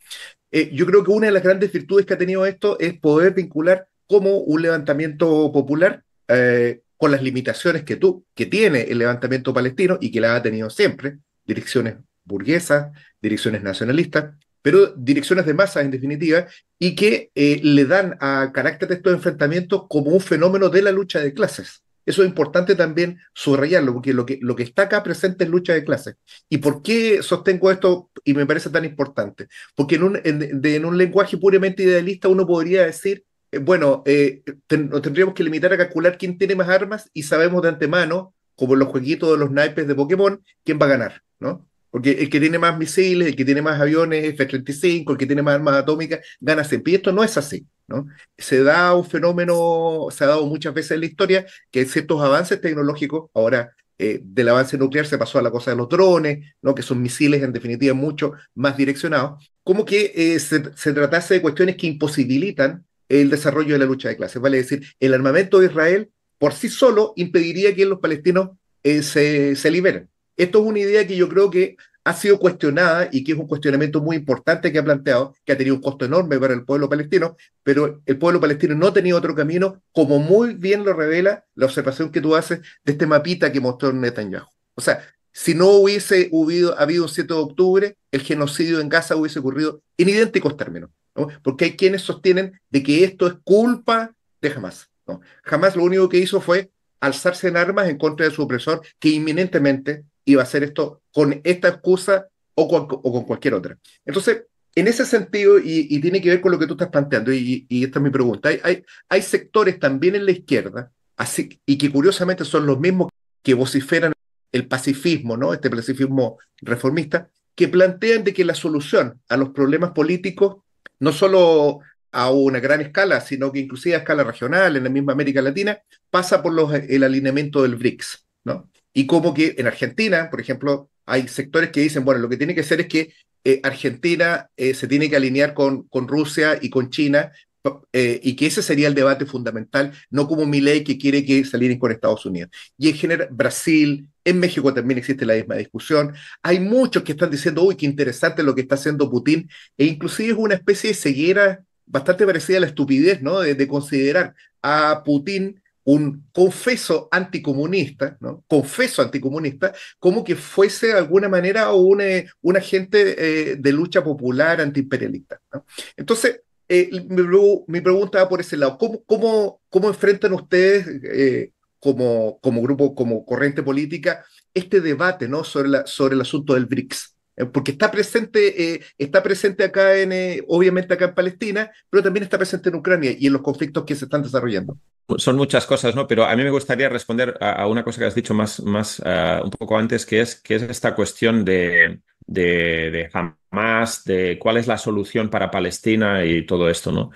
Eh, yo creo que una de las grandes virtudes que ha tenido esto es poder vincular como un levantamiento popular eh, con las limitaciones que, tú, que tiene el levantamiento palestino y que la ha tenido siempre, direcciones burguesas, direcciones nacionalistas, pero direcciones de masas en definitiva, y que eh, le dan a carácter de estos enfrentamientos como un fenómeno de la lucha de clases. Eso es importante también subrayarlo, porque lo que, lo que está acá presente es lucha de clases. ¿Y por qué sostengo esto y me parece tan importante? Porque en un, en, un lenguaje puramente idealista uno podría decir, eh, bueno, eh, nos tendríamos que limitar a calcular quién tiene más armas y sabemos de antemano, como en los jueguitos de los naipes de Pokémon, quién va a ganar, ¿no? Porque el que tiene más misiles, el que tiene más aviones F-35, el que tiene más armas atómicas, gana siempre. Y esto no es así. ¿no? Se da un fenómeno, se ha dado muchas veces en la historia, que ciertos avances tecnológicos, ahora eh, del avance nuclear se pasó a la cosa de los drones, ¿no? que son misiles en definitiva mucho más direccionados, como que eh, se, tratase de cuestiones que imposibilitan el desarrollo de la lucha de clases. Vale decir, el armamento de Israel por sí solo impediría que los palestinos eh, se, se liberen. Esto es una idea que yo creo que ha sido cuestionada y que es un cuestionamiento muy importante que ha planteado, que ha tenido un costo enorme para el pueblo palestino, pero el pueblo palestino no tenía otro camino, como muy bien lo revela la observación que tú haces de este mapita que mostró Netanyahu. O sea, si no hubiese habido, habido un 7 de octubre, el genocidio en Gaza hubiese ocurrido en idénticos términos, ¿no? porque hay quienes sostienen de que esto es culpa de Hamas. ¿no? Hamas lo único que hizo fue alzarse en armas en contra de su opresor que inminentemente iba a hacer esto con esta excusa o con, o con cualquier otra. Entonces, en ese sentido, y, tiene que ver con lo que tú estás planteando, y, esta es mi pregunta, hay, hay, sectores también en la izquierda, así, y que curiosamente son los mismos que vociferan el pacifismo, ¿no? este pacifismo reformista, que plantean de que la solución a los problemas políticos, no solo a una gran escala, sino que inclusive a escala regional, en la misma América Latina, pasa por los, el alineamiento del BRICS. ¿no? y como que en Argentina, por ejemplo, hay sectores que dicen, bueno, lo que tiene que hacer es que eh, Argentina eh, se tiene que alinear con, con Rusia y con China, eh, y que ese sería el debate fundamental, no como ley que quiere que salieran con Estados Unidos. Y en general, Brasil, en México también existe la misma discusión. Hay muchos que están diciendo, uy, qué interesante lo que está haciendo Putin, e inclusive es una especie de ceguera bastante parecida a la estupidez, ¿no? de considerar a Putin un confeso anticomunista, ¿no? confeso anticomunista, como que fuese de alguna manera un, eh, un agente eh, de lucha popular antiimperialista. ¿no? Entonces, eh, mi, pregunta va por ese lado. ¿Cómo, cómo, enfrentan ustedes como, como grupo, como corriente política, este debate ¿no? sobre, sobre el asunto del BRICS? Eh, porque está presente, eh, está presente acá en, eh, obviamente acá en Palestina, pero también está presente en Ucrania y en los conflictos que se están desarrollando. Son muchas cosas, ¿no? Pero a mí me gustaría responder a, una cosa que has dicho más, más ah, un poco antes, que es, que es esta cuestión de, de, de Hamas, de cuál es la solución para Palestina y todo esto, ¿no?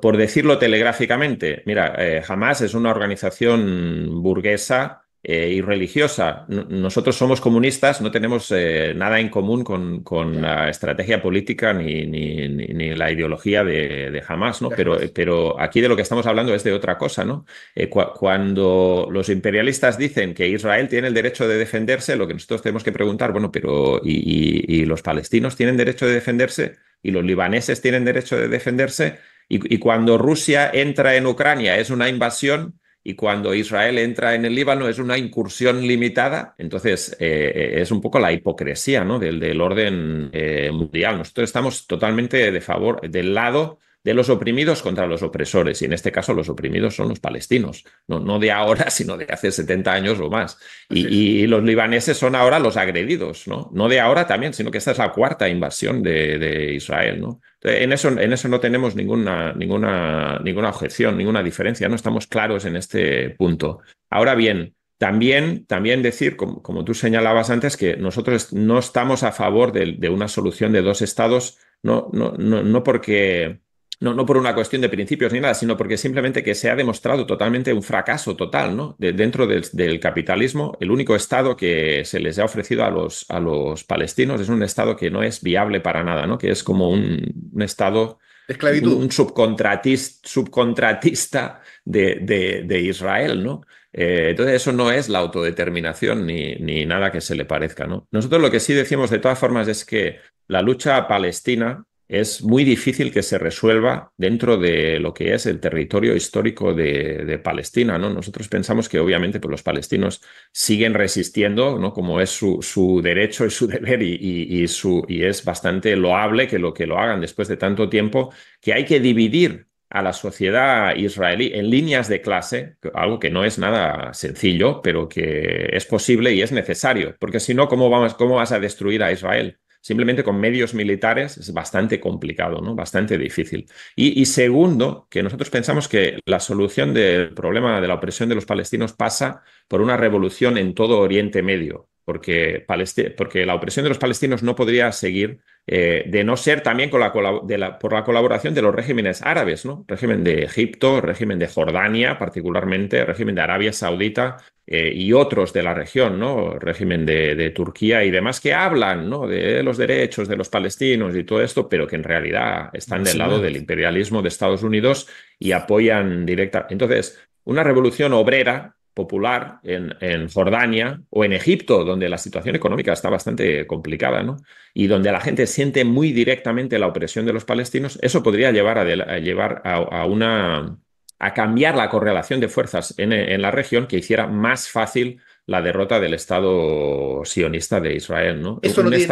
por, decirlo telegráficamente, mira, Hamas es una organización burguesa eh, y religiosa. nosotros somos comunistas, no tenemos eh, nada en común con, la estrategia política ni, ni, la ideología de, de Hamas, ¿no? pero, pero aquí de lo que estamos hablando es de otra cosa, ¿no? Eh, cuando los imperialistas dicen que Israel tiene el derecho de defenderse, lo que nosotros tenemos que preguntar, bueno, pero y, los palestinos tienen derecho de defenderse? ¿Y los libaneses tienen derecho de defenderse? y cuando Rusia entra en Ucrania es una invasión, y cuando Israel entra en el Líbano es una incursión limitada. Entonces, eh, eh, es un poco la hipocresía ¿no? del, orden eh, mundial. Nosotros estamos totalmente de favor, del lado de los oprimidos contra los opresores, y en este caso los oprimidos son los palestinos, no, de ahora, sino de hace 70 años o más. Y, los libaneses son ahora los agredidos, ¿no? No de ahora también, sino que esta es la cuarta invasión de, de Israel, ¿no? En eso, no tenemos ninguna, ninguna, ninguna objeción, ninguna diferencia, no estamos claros en este punto. Ahora bien, también, también decir, como, tú señalabas antes, que nosotros no estamos a favor de, una solución de dos estados, no, no, no, no porque no, por una cuestión de principios ni nada, sino porque simplemente que se ha demostrado totalmente un fracaso total, ¿no? dentro del, capitalismo, el único Estado que se les ha ofrecido a los, a los palestinos es un Estado que no es viable para nada, ¿no? Que es como un, Estado... Esclavitud. Un, subcontratista, subcontratista de, de, Israel, ¿no? Eh, entonces eso no es la autodeterminación ni, ni nada que se le parezca, ¿no? Nosotros lo que sí decimos de todas formas es que la lucha palestina es muy difícil que se resuelva dentro de lo que es el territorio histórico de, Palestina. ¿no? Nosotros pensamos que obviamente pues, los palestinos siguen resistiendo, ¿no? como es su, derecho y su deber, y, y es bastante loable que lo, que lo hagan después de tanto tiempo, que hay que dividir a la sociedad israelí en líneas de clase, algo que no es nada sencillo, pero que es posible y es necesario, porque si no, ¿cómo, vamos, cómo vas a destruir a Israel? simplemente con medios militares es bastante complicado, ¿no? bastante difícil. Y, segundo, que nosotros pensamos que la solución del problema de la opresión de los palestinos pasa por una revolución en todo Oriente Medio, porque, porque, la opresión de los palestinos no podría seguir eh, de no ser también por la colaboración de los regímenes árabes, ¿no? Régimen de Egipto, régimen de Jordania, particularmente, régimen de Arabia Saudita eh, y otros de la región, ¿no? Régimen de, Turquía y demás que hablan, ¿no? De los derechos de los palestinos y todo esto, pero que en realidad están del lado del imperialismo de Estados Unidos y apoyan directa. Entonces, una revolución obrera popular en, en, Jordania o en Egipto, donde la situación económica está bastante complicada, ¿no? Y donde la gente siente muy directamente la opresión de los palestinos, eso podría llevar a, llevar a, una a cambiar la correlación de fuerzas en, la región que hiciera más fácil la derrota del Estado sionista de Israel, ¿no? tiene que eso no tiene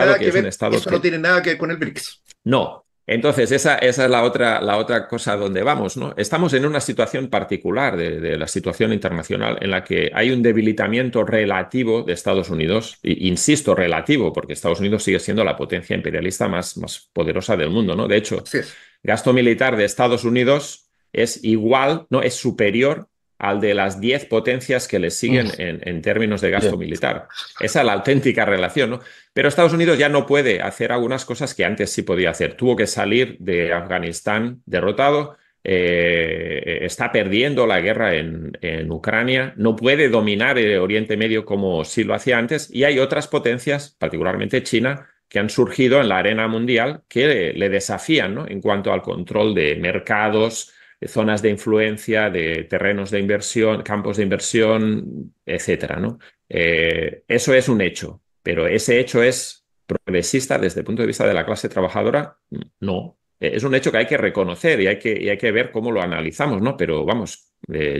nada que ver con el BRICS. No, entonces, esa, esa es la otra, la otra cosa donde vamos. ¿no? Estamos en una situación particular de, la situación internacional en la que hay un debilitamiento relativo de Estados Unidos, insisto, relativo, porque Estados Unidos sigue siendo la potencia imperialista más, más poderosa del mundo. ¿no? De hecho, gasto militar de Estados Unidos es igual, no es superior al de las 10 potencias que le siguen en, términos de gasto militar. Esa es la auténtica relación, ¿no? Pero Estados Unidos ya no puede hacer algunas cosas que antes sí podía hacer. Tuvo que salir de Afganistán derrotado, eh, está perdiendo la guerra en, Ucrania, no puede dominar el Oriente Medio como sí lo hacía antes, y hay otras potencias, particularmente China, que han surgido en la arena mundial que le, desafían ¿no? en cuanto al control de mercados, eh, zonas de influencia, de terrenos de inversión, campos de inversión, etcétera. ¿no? Eh, eso es un hecho, pero ese hecho es progresista desde el punto de vista de la clase trabajadora, no. Eh, es un hecho que hay que reconocer y hay que, hay que ver cómo lo analizamos, ¿no? Pero vamos,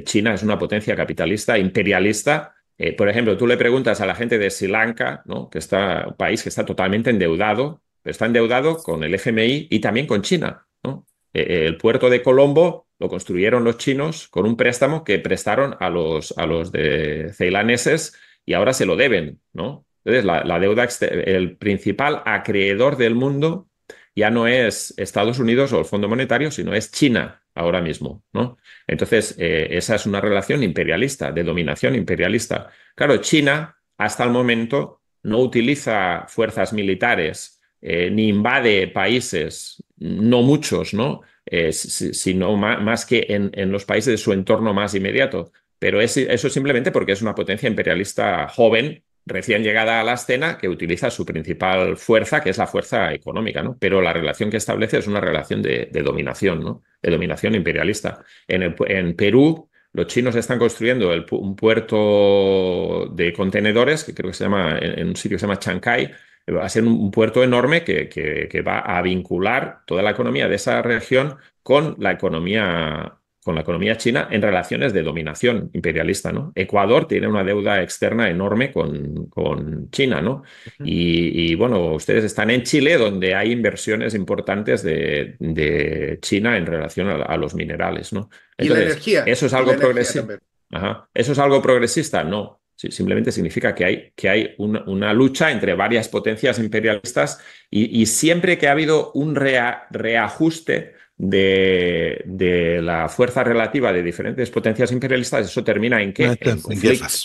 China es una potencia capitalista, imperialista, por ejemplo, tú le preguntas a la gente de Sri Lanka, ¿no? que está un país que está totalmente endeudado, pero está endeudado con el FMI y también con China. ¿no? el puerto de Colombo lo construyeron los chinos con un préstamo que prestaron a los, a los de ceilaneses y ahora se lo deben, ¿no? Entonces, la, deuda, el principal acreedor del mundo ya no es Estados Unidos o el Fondo Monetario, sino es China ahora mismo, ¿no? Entonces, eh, esa es una relación imperialista, de dominación imperialista. Claro, China hasta el momento no utiliza fuerzas militares eh, ni invade países, no muchos, ¿no? Eh, sino más, que en, los países de su entorno más inmediato. Pero eso simplemente porque es una potencia imperialista joven, recién llegada a la escena, que utiliza su principal fuerza, que es la fuerza económica, ¿no? Pero la relación que establece es una relación de, dominación, ¿no? De dominación imperialista. En, Perú, los chinos están construyendo un puerto de contenedores, que creo que se llama, en, un sitio que se llama Chancay, va a ser un puerto enorme que, que, va a vincular toda la economía de esa región con la economía con la economía china en relaciones de dominación imperialista, ¿no? Ecuador tiene una deuda externa enorme con, con China, ¿no? y, bueno, ustedes están en Chile, donde hay inversiones importantes de, China en relación a, los minerales, ¿no? y energía. Eso es algo progresista ¿Eso es algo progresista? No simplemente significa que hay, que hay una, lucha entre varias potencias imperialistas y, siempre que ha habido un reajuste de, la fuerza relativa de diferentes potencias imperialistas, eso termina en qué?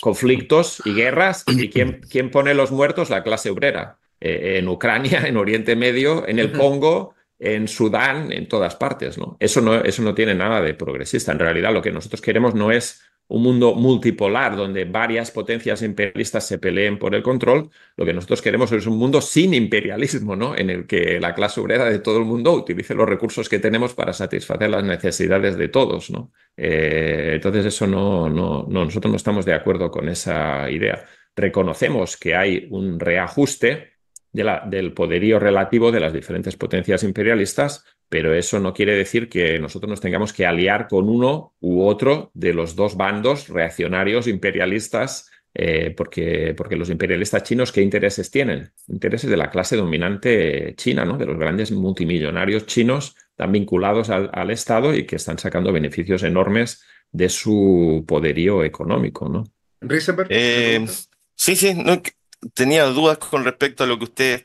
conflictos y guerras. ¿Y quién, quién, pone los muertos? La clase obrera. Eh, en Ucrania, en Oriente Medio, en el Congo en Sudán, en todas partes, ¿no? Eso, ¿no? eso no tiene nada de progresista. En realidad, lo que nosotros queremos no es un mundo multipolar donde varias potencias imperialistas se peleen por el control, lo que nosotros queremos es un mundo sin imperialismo, ¿no? En el que la clase obrera de todo el mundo utilice los recursos que tenemos para satisfacer las necesidades de todos, ¿no? Eh, entonces, eso no, no, nosotros no estamos de acuerdo con esa idea. Reconocemos que hay un reajuste de la, del poderío relativo de las diferentes potencias imperialistas pero eso no quiere decir que nosotros nos tengamos que aliar con uno u otro de los dos bandos reaccionarios imperialistas, eh, porque, porque los imperialistas chinos, ¿qué intereses tienen? Intereses de la clase dominante china, ¿no? de los grandes multimillonarios chinos tan vinculados al, Estado y que están sacando beneficios enormes de su poderío económico. ¿no? Eh, sí, sí, tenía dudas con respecto a lo que usted,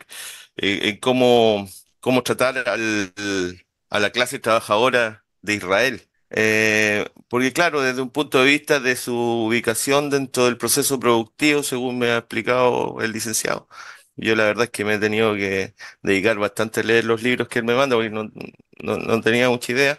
eh, cómo cómo tratar a la clase trabajadora de Israel. Eh, porque claro, desde un punto de vista de su ubicación dentro del proceso productivo, según me ha explicado el licenciado, yo la verdad es que me he tenido que dedicar bastante a leer los libros que él me manda, porque no, tenía mucha idea,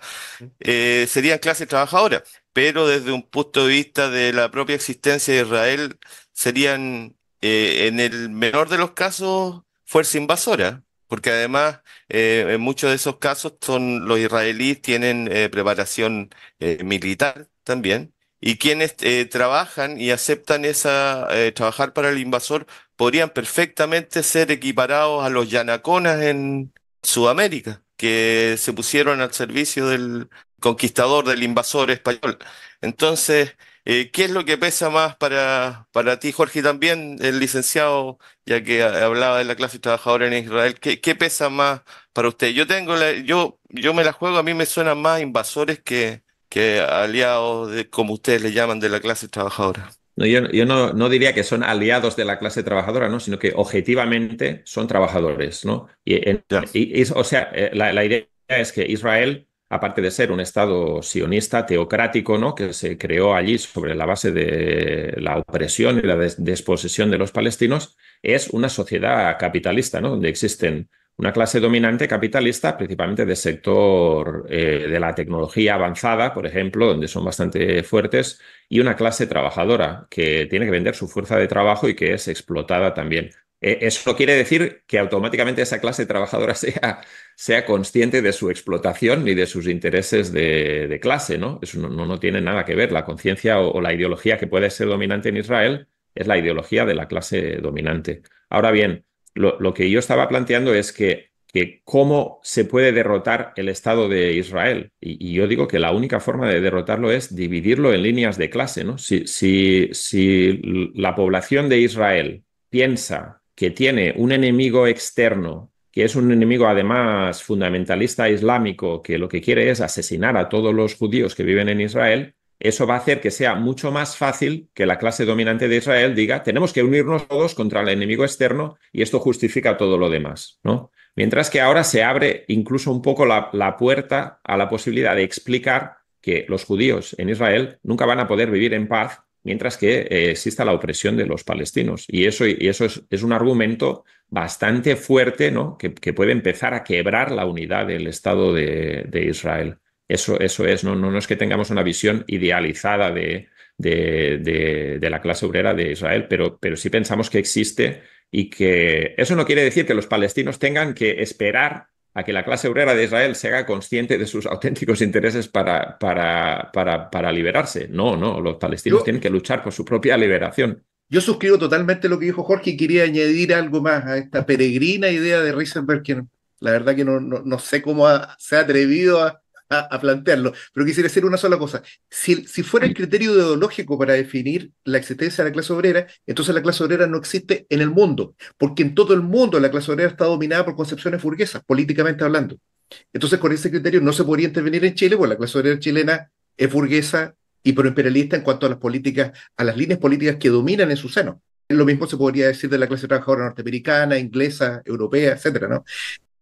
eh, serían clase trabajadora, pero desde un punto de vista de la propia existencia de Israel, serían eh, en el menor de los casos fuerza invasora, porque además eh, en muchos de esos casos son los israelíes tienen eh, preparación eh, militar también y quienes trabajan y aceptan esa trabajar para el invasor podrían perfectamente ser equiparados a los yanaconas en Sudamérica que se pusieron al servicio del conquistador del invasor español entonces eh, ¿Qué es lo que pesa más para, para ti, Jorge, también, el licenciado, ya que hablaba de la clase trabajadora en Israel? ¿Qué, pesa más para usted? Yo tengo la, yo, yo me la juego, a mí me suenan más invasores que, que aliados, de, como ustedes le llaman, de la clase trabajadora. No, yo, yo no, no, diría que son aliados de la clase trabajadora, ¿no? sino que objetivamente son trabajadores. ¿no? Y, o sea, eh, la, la idea es que Israel aparte de ser un Estado sionista teocrático, ¿no? que se creó allí sobre la base de la opresión y la desposesión de los palestinos, es una sociedad capitalista, ¿no? donde existen una clase dominante capitalista, principalmente del sector eh, de la tecnología avanzada, por ejemplo, donde son bastante fuertes, y una clase trabajadora que tiene que vender su fuerza de trabajo y que es explotada también. E-, eso quiere decir que automáticamente esa clase trabajadora sea sea consciente de su explotación ni de sus intereses de, clase, ¿no? Eso no, tiene nada que ver. La conciencia o, la ideología que puede ser dominante en Israel es la ideología de la clase dominante. Ahora bien, lo, que yo estaba planteando es que, que, cómo se puede derrotar el Estado de Israel. Y, yo digo que la única forma de derrotarlo es dividirlo en líneas de clase, ¿no? Si, si, si la población de Israel piensa que tiene un enemigo externo que es un enemigo además fundamentalista islámico que lo que quiere es asesinar a todos los judíos que viven en Israel, eso va a hacer que sea mucho más fácil que la clase dominante de Israel diga, tenemos que unirnos todos contra el enemigo externo y esto justifica todo lo demás, ¿no? Mientras que ahora se abre incluso un poco la, puerta a la posibilidad de explicar que los judíos en Israel nunca van a poder vivir en paz mientras que eh, exista la opresión de los palestinos. Y eso, y eso es, es, un argumento bastante fuerte ¿no? que, puede empezar a quebrar la unidad del Estado de, Israel. Eso, eso es, ¿no? No, no es que tengamos una visión idealizada de, de, de, la clase obrera de Israel, pero, pero sí pensamos que existe y que eso no quiere decir que los palestinos tengan que esperar a que la clase obrera de Israel se haga consciente de sus auténticos intereses para, para, para, para liberarse. No, no, los palestinos tienen que luchar por su propia liberación. Yo suscribo totalmente lo que dijo Jorge y quería añadir algo más a esta peregrina idea de Risenberg, que la verdad que no, no, sé cómo se ha atrevido a, plantearlo, pero quisiera decir una sola cosa. Si, si fuera el criterio ideológico para definir la existencia de la clase obrera, entonces la clase obrera no existe en el mundo, porque en todo el mundo la clase obrera está dominada por concepciones burguesas, políticamente hablando. Entonces, con ese criterio no se podría intervenir en Chile, porque la clase obrera chilena es burguesa y proimperialista en cuanto a las políticas, a las líneas políticas que dominan en su seno. Lo mismo se podría decir de la clase trabajadora norteamericana, inglesa, europea, etcétera, ¿no?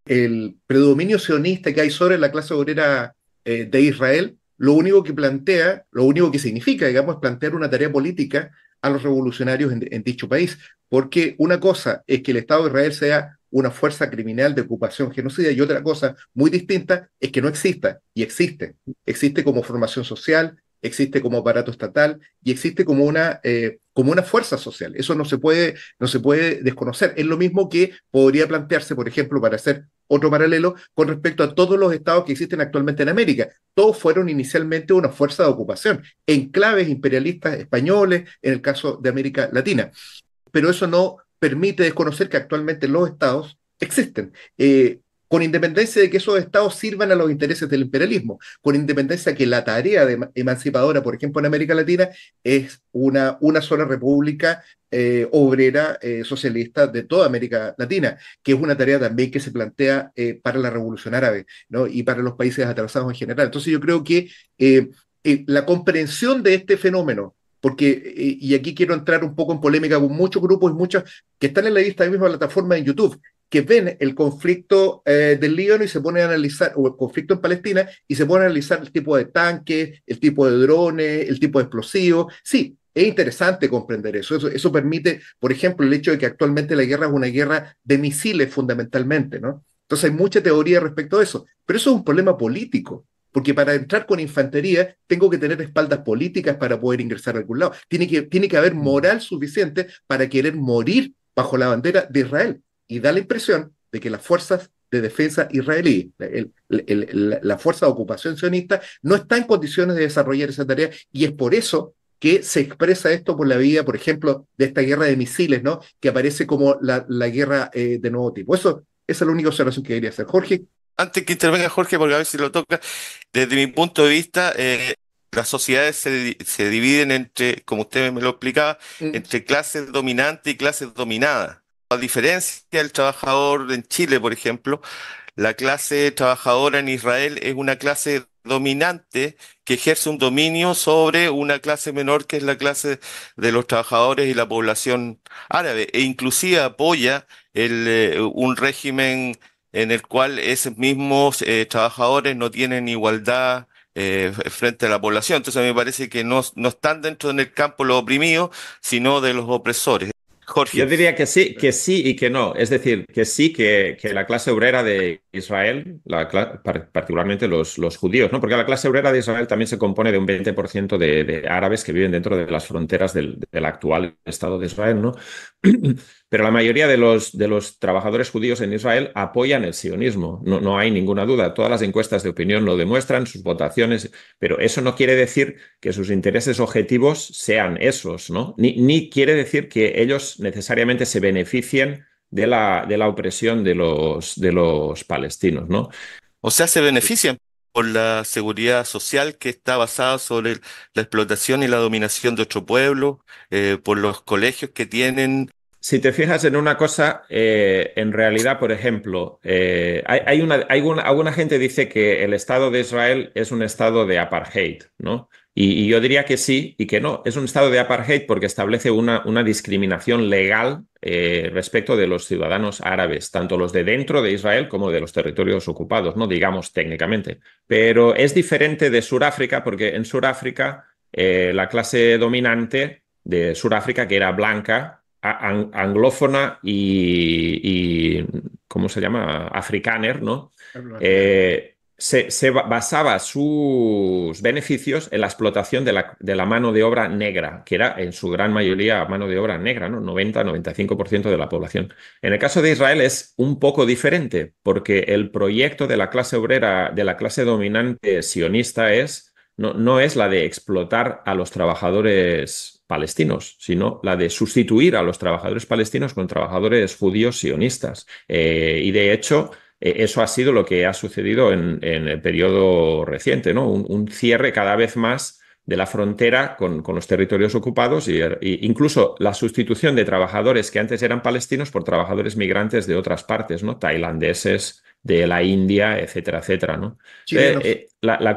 El predominio sionista que hay sobre la clase obrera eh, de Israel, lo único que plantea, lo único que significa, digamos, es plantear una tarea política a los revolucionarios en dicho país. Porque una cosa es que el Estado de Israel sea una fuerza criminal de ocupación genocida y otra cosa muy distinta es que no exista y existe. Existe como formación social, existe como aparato estatal y existe como una, eh, como una fuerza social. Eso no se, puede, no se puede desconocer. Es lo mismo que podría plantearse, por ejemplo, para hacer otro paralelo con respecto a todos los estados que existen actualmente en América. Todos fueron inicialmente una fuerza de ocupación, enclaves imperialistas españoles, en el caso de América Latina. Pero eso no permite desconocer que actualmente los estados existen. Eh, con independencia de que esos estados sirvan a los intereses del imperialismo, con independencia de que la tarea emancipadora, por ejemplo, en América Latina, es una, una sola república eh, obrera eh, socialista de toda América Latina, que es una tarea también que se plantea eh, para la revolución árabe ¿no? y para los países atrasados en general. Entonces yo creo que la comprensión de este fenómeno porque, y aquí quiero entrar un poco en polémica con muchos grupos y muchas que están en la lista de misma plataforma en YouTube, que ven el conflicto eh, del Líbano y se pone a analizar, o el conflicto en Palestina, y se ponen a analizar el tipo de tanques, el tipo de drones, el tipo de explosivos. Sí, es interesante comprender eso. eso. Eso permite, por ejemplo, el hecho de que actualmente la guerra es una guerra de misiles fundamentalmente, ¿no? Entonces hay mucha teoría respecto a eso, pero eso es un problema político. Porque para entrar con infantería tengo que tener espaldas políticas para poder ingresar a algún lado. Tiene que, tiene que haber mm. moral suficiente para querer morir bajo la bandera de Israel y da la impresión de que las fuerzas de defensa israelí, la fuerza de ocupación sionista, no está en condiciones de desarrollar esa tarea y es por eso que se expresa esto por la vida, por ejemplo, de esta guerra de misiles, ¿no? Que aparece como la, guerra eh, de nuevo tipo. Eso esa es la única observación que quería hacer. Jorge. Antes que intervenga Jorge, porque a ver si lo toca, desde mi punto de vista, eh, las sociedades se, dividen entre, como usted me lo explicaba, mm. entre clases dominantes y clases dominadas a diferencia del trabajador en Chile, por ejemplo, la clase trabajadora en Israel es una clase dominante que ejerce un dominio sobre una clase menor que es la clase de los trabajadores y la población árabe e inclusive apoya eh, un régimen en el cual esos mismos eh, trabajadores no tienen igualdad eh, frente a la población. Entonces me parece que no, no están dentro del campo los oprimidos, sino de los opresores. Yo diría que sí, que sí y que no. Es decir, que sí que, la clase obrera de Israel, particularmente los, los, judíos, ¿no? Porque la clase obrera de Israel también se compone de un 20% de, de, árabes que viven dentro de las fronteras del, del, actual Estado de Israel, ¿no? Pero la mayoría de los, de los trabajadores judíos en Israel apoyan el sionismo, no, no hay ninguna duda. Todas las encuestas de opinión lo demuestran, sus votaciones, pero eso no quiere decir que sus intereses objetivos sean esos, ¿no? Ni, quiere decir que ellos necesariamente se beneficien de la, de la opresión de los, de los palestinos, ¿no? O sea, se benefician, por la seguridad social que está basada sobre la explotación y la dominación de otro pueblo, eh, por los colegios que tienen. Si te fijas en una cosa, eh, en realidad, por ejemplo, eh, hay, alguna gente dice que el Estado de Israel es un estado de apartheid, ¿no? Y, yo diría que sí y que no. Es un estado de apartheid porque establece una, una discriminación legal eh, respecto de los ciudadanos árabes, tanto los de dentro de Israel como de los territorios ocupados, ¿no? digamos técnicamente. Pero es diferente de Sudáfrica porque en Sudáfrica eh, la clase dominante de Sudáfrica, que era blanca, anglófona y, ¿cómo se llama? Africaner, ¿no? se, basaba sus beneficios en la explotación de la, mano de obra negra, que era en su gran mayoría mano de obra negra, ¿no? 90-95% de la población. En el caso de Israel es un poco diferente, porque el proyecto de la clase obrera, de la clase dominante sionista es, no, no es la de explotar a los trabajadores palestinos, sino la de sustituir a los trabajadores palestinos con trabajadores judíos sionistas. Eh, y de hecho, eh, eso ha sido lo que ha sucedido en, el periodo reciente, ¿no? Un, cierre cada vez más de la frontera con, los territorios ocupados e incluso la sustitución de trabajadores que antes eran palestinos por trabajadores migrantes de otras partes, ¿no? Tailandeses, de la India, etcétera, etcétera, ¿no? Eh, eh, la,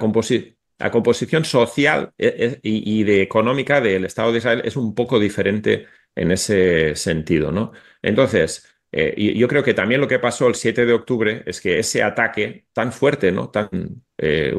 composición social y, de económica del Estado de Israel es un poco diferente en ese sentido, ¿no? Entonces, eh, y yo creo que también lo que pasó el 7 de octubre es que ese ataque tan fuerte, ¿no? Eh,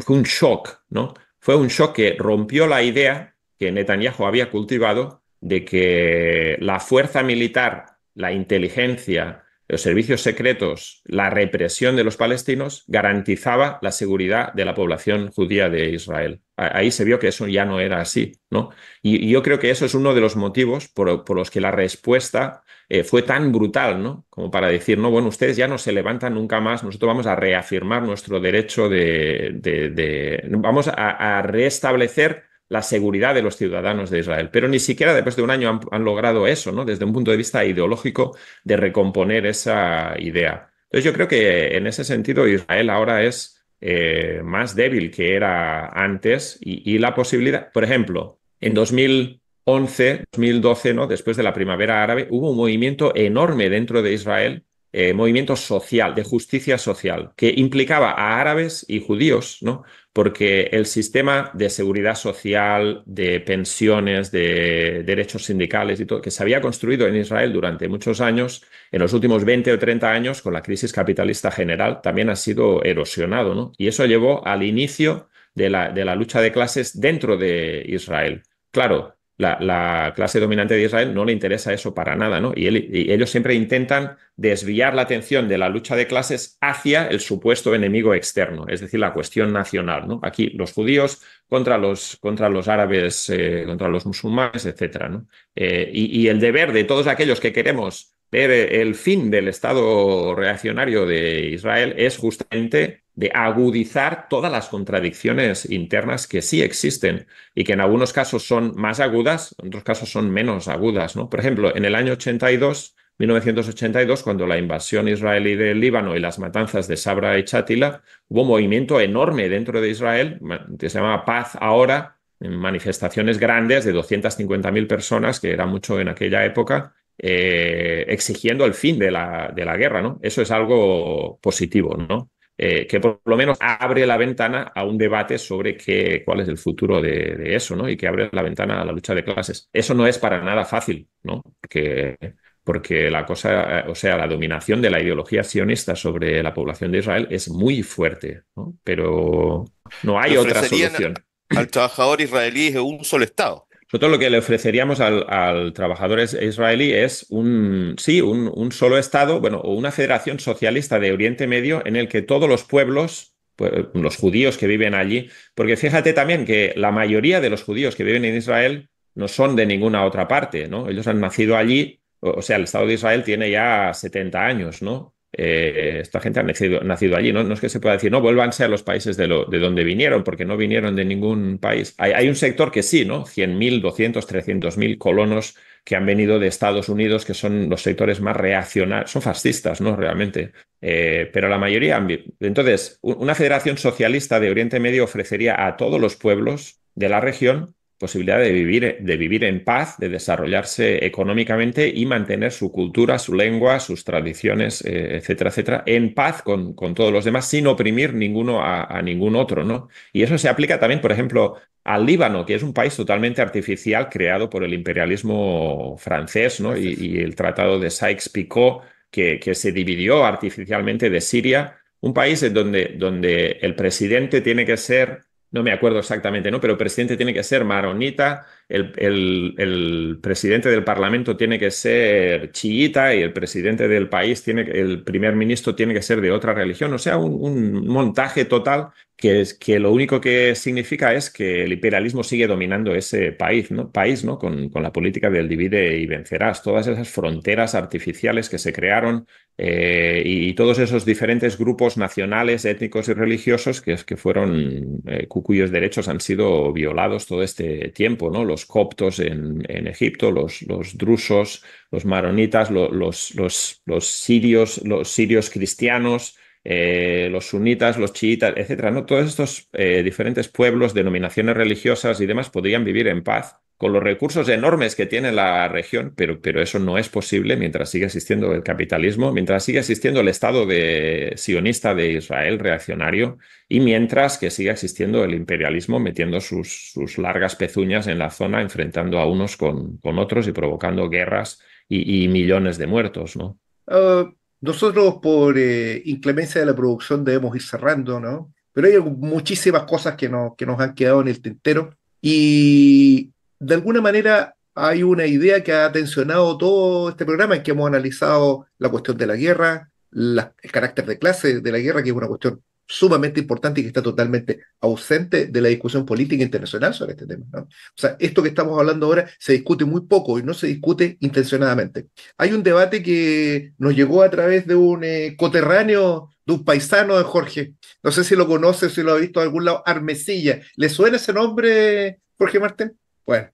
fue un shock, ¿no? Fue un shock que rompió la idea que Netanyahu había cultivado de que la fuerza militar, la inteligencia, los servicios secretos, la represión de los palestinos garantizaba la seguridad de la población judía de Israel. Ahí se vio que eso ya no era así, ¿no? Y, yo creo que eso es uno de los motivos por los que la respuesta eh, fue tan brutal, ¿no? Como para decir, no, bueno, ustedes ya no se levantan nunca más, nosotros vamos a reafirmar nuestro derecho de, vamos a, restablecer la seguridad de los ciudadanos de Israel. Pero ni siquiera después de un año han, logrado eso, ¿no? Desde un punto de vista ideológico de recomponer esa idea. Entonces yo creo que en ese sentido Israel ahora es... Eh, más débil que era antes y, la posibilidad, por ejemplo, en 2000, 2011, 2012, ¿no? después de la primavera árabe, hubo un movimiento enorme dentro de Israel, eh, movimiento social, de justicia social, que implicaba a árabes y judíos, ¿no? porque el sistema de seguridad social, de pensiones, de derechos sindicales y todo, que se había construido en Israel durante muchos años, en los últimos 20 o 30 años, con la crisis capitalista general, también ha sido erosionado. ¿no? Y eso llevó al inicio de la, de la lucha de clases dentro de Israel. Claro, la, clase dominante de Israel no le interesa eso para nada, ¿no? Y, ellos siempre intentan desviar la atención de la lucha de clases hacia el supuesto enemigo externo, es decir, la cuestión nacional, ¿no? Aquí los judíos contra los, contra los árabes, eh, contra los musulmanes, etcétera, ¿no? Eh, y, el deber de todos aquellos que queremos ver el fin del Estado reaccionario de Israel es justamente de agudizar todas las contradicciones internas que sí existen y que en algunos casos son más agudas, en otros casos son menos agudas. ¿no? Por ejemplo, en el año 82, 1982, cuando la invasión israelí del Líbano y las matanzas de Sabra y Chatila, hubo un movimiento enorme dentro de Israel que se llamaba Paz Ahora, en manifestaciones grandes de 250.000 personas, que era mucho en aquella época, eh, exigiendo el fin de la, de la guerra. ¿no? Eso es algo positivo. ¿no? Eh, que por lo menos abre la ventana a un debate sobre qué, cuál es el futuro de, eso, ¿no? Y que abre la ventana a la lucha de clases. Eso no es para nada fácil, ¿no? Porque, porque la cosa, eh, o sea, la dominación de la ideología sionista sobre la población de Israel es muy fuerte, ¿no? Pero no hay otra solución. Al trabajador israelí es un solo Estado. Nosotros lo que le ofreceríamos al, trabajador israelí es un, sí, un, solo Estado, bueno, o una federación socialista de Oriente Medio en el que todos los pueblos pues, los judíos que viven allí, porque fíjate también que la mayoría de los judíos que viven en Israel no son de ninguna otra parte, ¿no? Ellos han nacido allí, o sea, el Estado de Israel tiene ya 70 años, ¿no? Eh, esta gente ha nacido, allí. No, no, es que se pueda decir, no, vuélvanse a los países de, donde vinieron, porque no vinieron de ningún país. Hay, un sector que sí, ¿no? 100.000, 200, 300.000 colonos que han venido de Estados Unidos, que son los sectores más reaccionarios, son fascistas, ¿no? Realmente. Eh, pero la mayoría... Entonces, una federación socialista de Oriente Medio ofrecería a todos los pueblos de la región posibilidad de vivir, de vivir en paz, de desarrollarse económicamente y mantener su cultura, su lengua, sus tradiciones, eh, etcétera, etcétera, en paz con, con, todos los demás, sin oprimir ninguno a, ningún otro, ¿no? Y eso se aplica también, por ejemplo, al Líbano, que es un país totalmente artificial creado por el imperialismo francés, ¿no? Y, el tratado de Sykes-Picot, que, que se dividió artificialmente de Siria, un país donde, donde el presidente tiene que ser no me acuerdo exactamente, ¿no? Pero presidente tiene que ser maronita, el, presidente del Parlamento tiene que ser chiita y el presidente del país tiene el primer ministro tiene que ser de otra religión. O sea, un, montaje total que, es, que lo único que significa es que el imperialismo sigue dominando ese país, ¿no? País, ¿no? Con, la política del divide y vencerás, todas esas fronteras artificiales que se crearon eh, y, todos esos diferentes grupos nacionales, étnicos y religiosos que, que fueron, eh, cuyos derechos han sido violados todo este tiempo, ¿no? los coptos en, Egipto, los, drusos, los maronitas, los, sirios, los sirios cristianos, eh, los sunitas, los chiitas, etcétera. ¿no? Todos estos eh, diferentes pueblos, denominaciones religiosas y demás podrían vivir en paz con los recursos enormes que tiene la región, pero, pero eso no es posible mientras siga existiendo el capitalismo, mientras siga existiendo el Estado de, sionista de Israel reaccionario y mientras que siga existiendo el imperialismo metiendo sus, largas pezuñas en la zona, enfrentando a unos con, con otros y provocando guerras y, millones de muertos. ¿no? Eh, nosotros por eh, inclemencia de la producción debemos ir cerrando, ¿no? Pero hay muchísimas cosas que, no, que nos han quedado en el tintero y de alguna manera hay una idea que ha tensionado todo este programa en que hemos analizado la cuestión de la guerra, el carácter de clase de la guerra, que es una cuestión sumamente importante y que está totalmente ausente de la discusión política internacional sobre este tema. ¿no? O sea, esto que estamos hablando ahora se discute muy poco y no se discute intencionadamente. Hay un debate que nos llegó a través de un eh, coterráneo, de un paisano de Jorge, no sé si lo conoce, si lo ha visto de algún lado, Armesilla. ¿Le suena ese nombre, Jorge Martín? Bueno,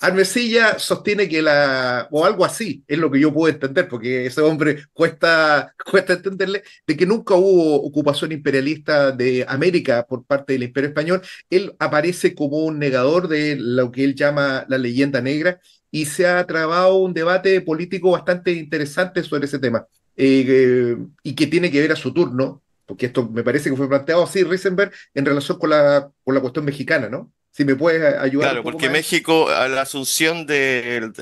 Armesilla sostiene que la, o algo así, es lo que yo puedo entender, porque ese hombre cuesta, cuesta entenderle, de que nunca hubo ocupación imperialista de América por parte del Imperio Español. Él aparece como un negador de lo que él llama la leyenda negra y se ha trabado un debate político bastante interesante sobre ese tema. Eh, y que tiene que ver a su turno, porque esto me parece que fue planteado así, Risenberg, en relación con la, con la cuestión mexicana, ¿no? Si me puedes ayudar. Claro, porque México, a la asunción de,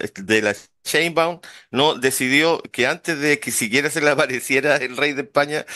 la chainbound no decidió que antes de que siquiera se le apareciera el rey de España,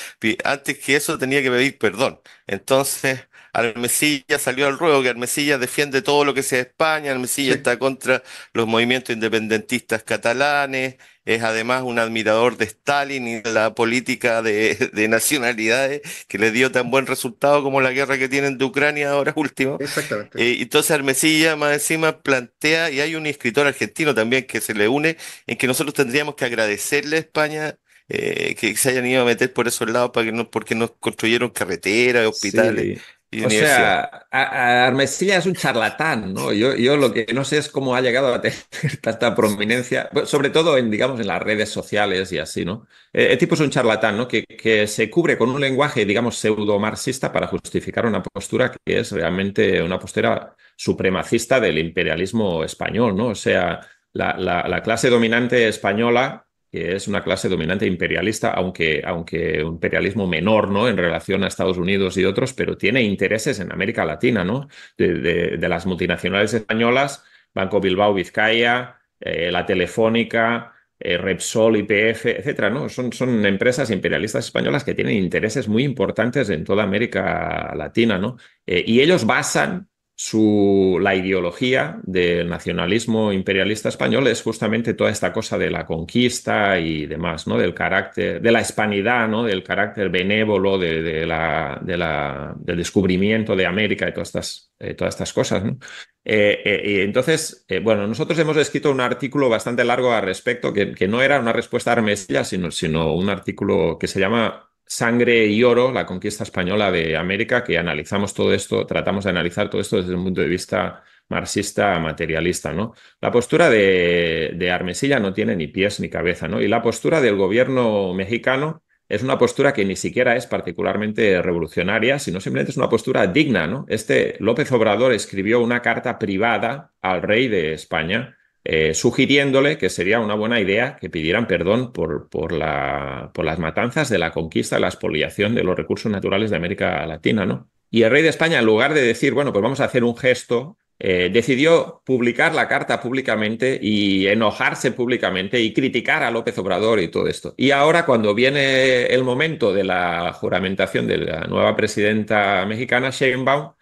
antes que eso tenía que pedir perdón. Entonces, Armesilla salió al ruego, que Armesilla defiende todo lo que sea España, Armesilla está contra los movimientos independentistas catalanes, es además un admirador de Stalin y la política de, nacionalidades que le dio tan buen resultado como la guerra que tienen de Ucrania ahora último. Exactamente. Eh, entonces Armesilla más encima plantea, y hay un escritor argentino también que se le une, en que nosotros tendríamos que agradecerle a España eh, que se hayan ido a meter por esos lados para que no, porque nos construyeron carreteras, hospitales. Sí o sea, Armesía es un charlatán, ¿no? Yo, lo que no sé es cómo ha llegado a tener tanta prominencia, pues, sobre todo en, digamos, en las redes sociales y así, ¿no? Eh, el tipo es un charlatán, ¿no? Que, se cubre con un lenguaje, digamos, pseudo-marxista para justificar una postura que es realmente una postura supremacista del imperialismo español, ¿no? O sea, la, la clase dominante española que es una clase dominante imperialista, aunque, aunque un imperialismo menor, ¿no? En relación a Estados Unidos y otros, pero tiene intereses en América Latina, ¿no? De, las multinacionales españolas, Banco Bilbao, Vizcaya, eh, la Telefónica, eh, Repsol, IPF, etcétera, ¿no? Son, son empresas imperialistas españolas que tienen intereses muy importantes en toda América Latina, ¿no? Eh, y ellos basan su, la ideología del nacionalismo imperialista español es justamente toda esta cosa de la conquista y demás, ¿no? Del carácter, de la hispanidad, ¿no? Del carácter benévolo, de, la, de la, del descubrimiento de América y todas estas, eh, todas estas cosas, ¿no? Eh, eh, entonces, bueno, nosotros hemos escrito un artículo bastante largo al respecto, que, que no era una respuesta armesilla, sino, sino un artículo que se llama Sangre y Oro, la conquista española de América, que analizamos todo esto, tratamos de analizar todo esto desde un punto de vista marxista materialista, ¿no? La postura de, de, Armesilla no tiene ni pies ni cabeza, ¿no? Y la postura del gobierno mexicano es una postura que ni siquiera es particularmente revolucionaria, sino simplemente es una postura digna, ¿no? Este López Obrador escribió una carta privada al rey de España eh, sugiriéndole que sería una buena idea que pidieran perdón por, por, la, por las matanzas de la conquista, la expoliación de los recursos naturales de América Latina, ¿no? Y el rey de España, en lugar de decir, bueno, pues vamos a hacer un gesto, eh, decidió publicar la carta públicamente y enojarse públicamente y criticar a López Obrador y todo esto. Y ahora, cuando viene el momento de la juramentación de la nueva presidenta mexicana, Sheinbaum,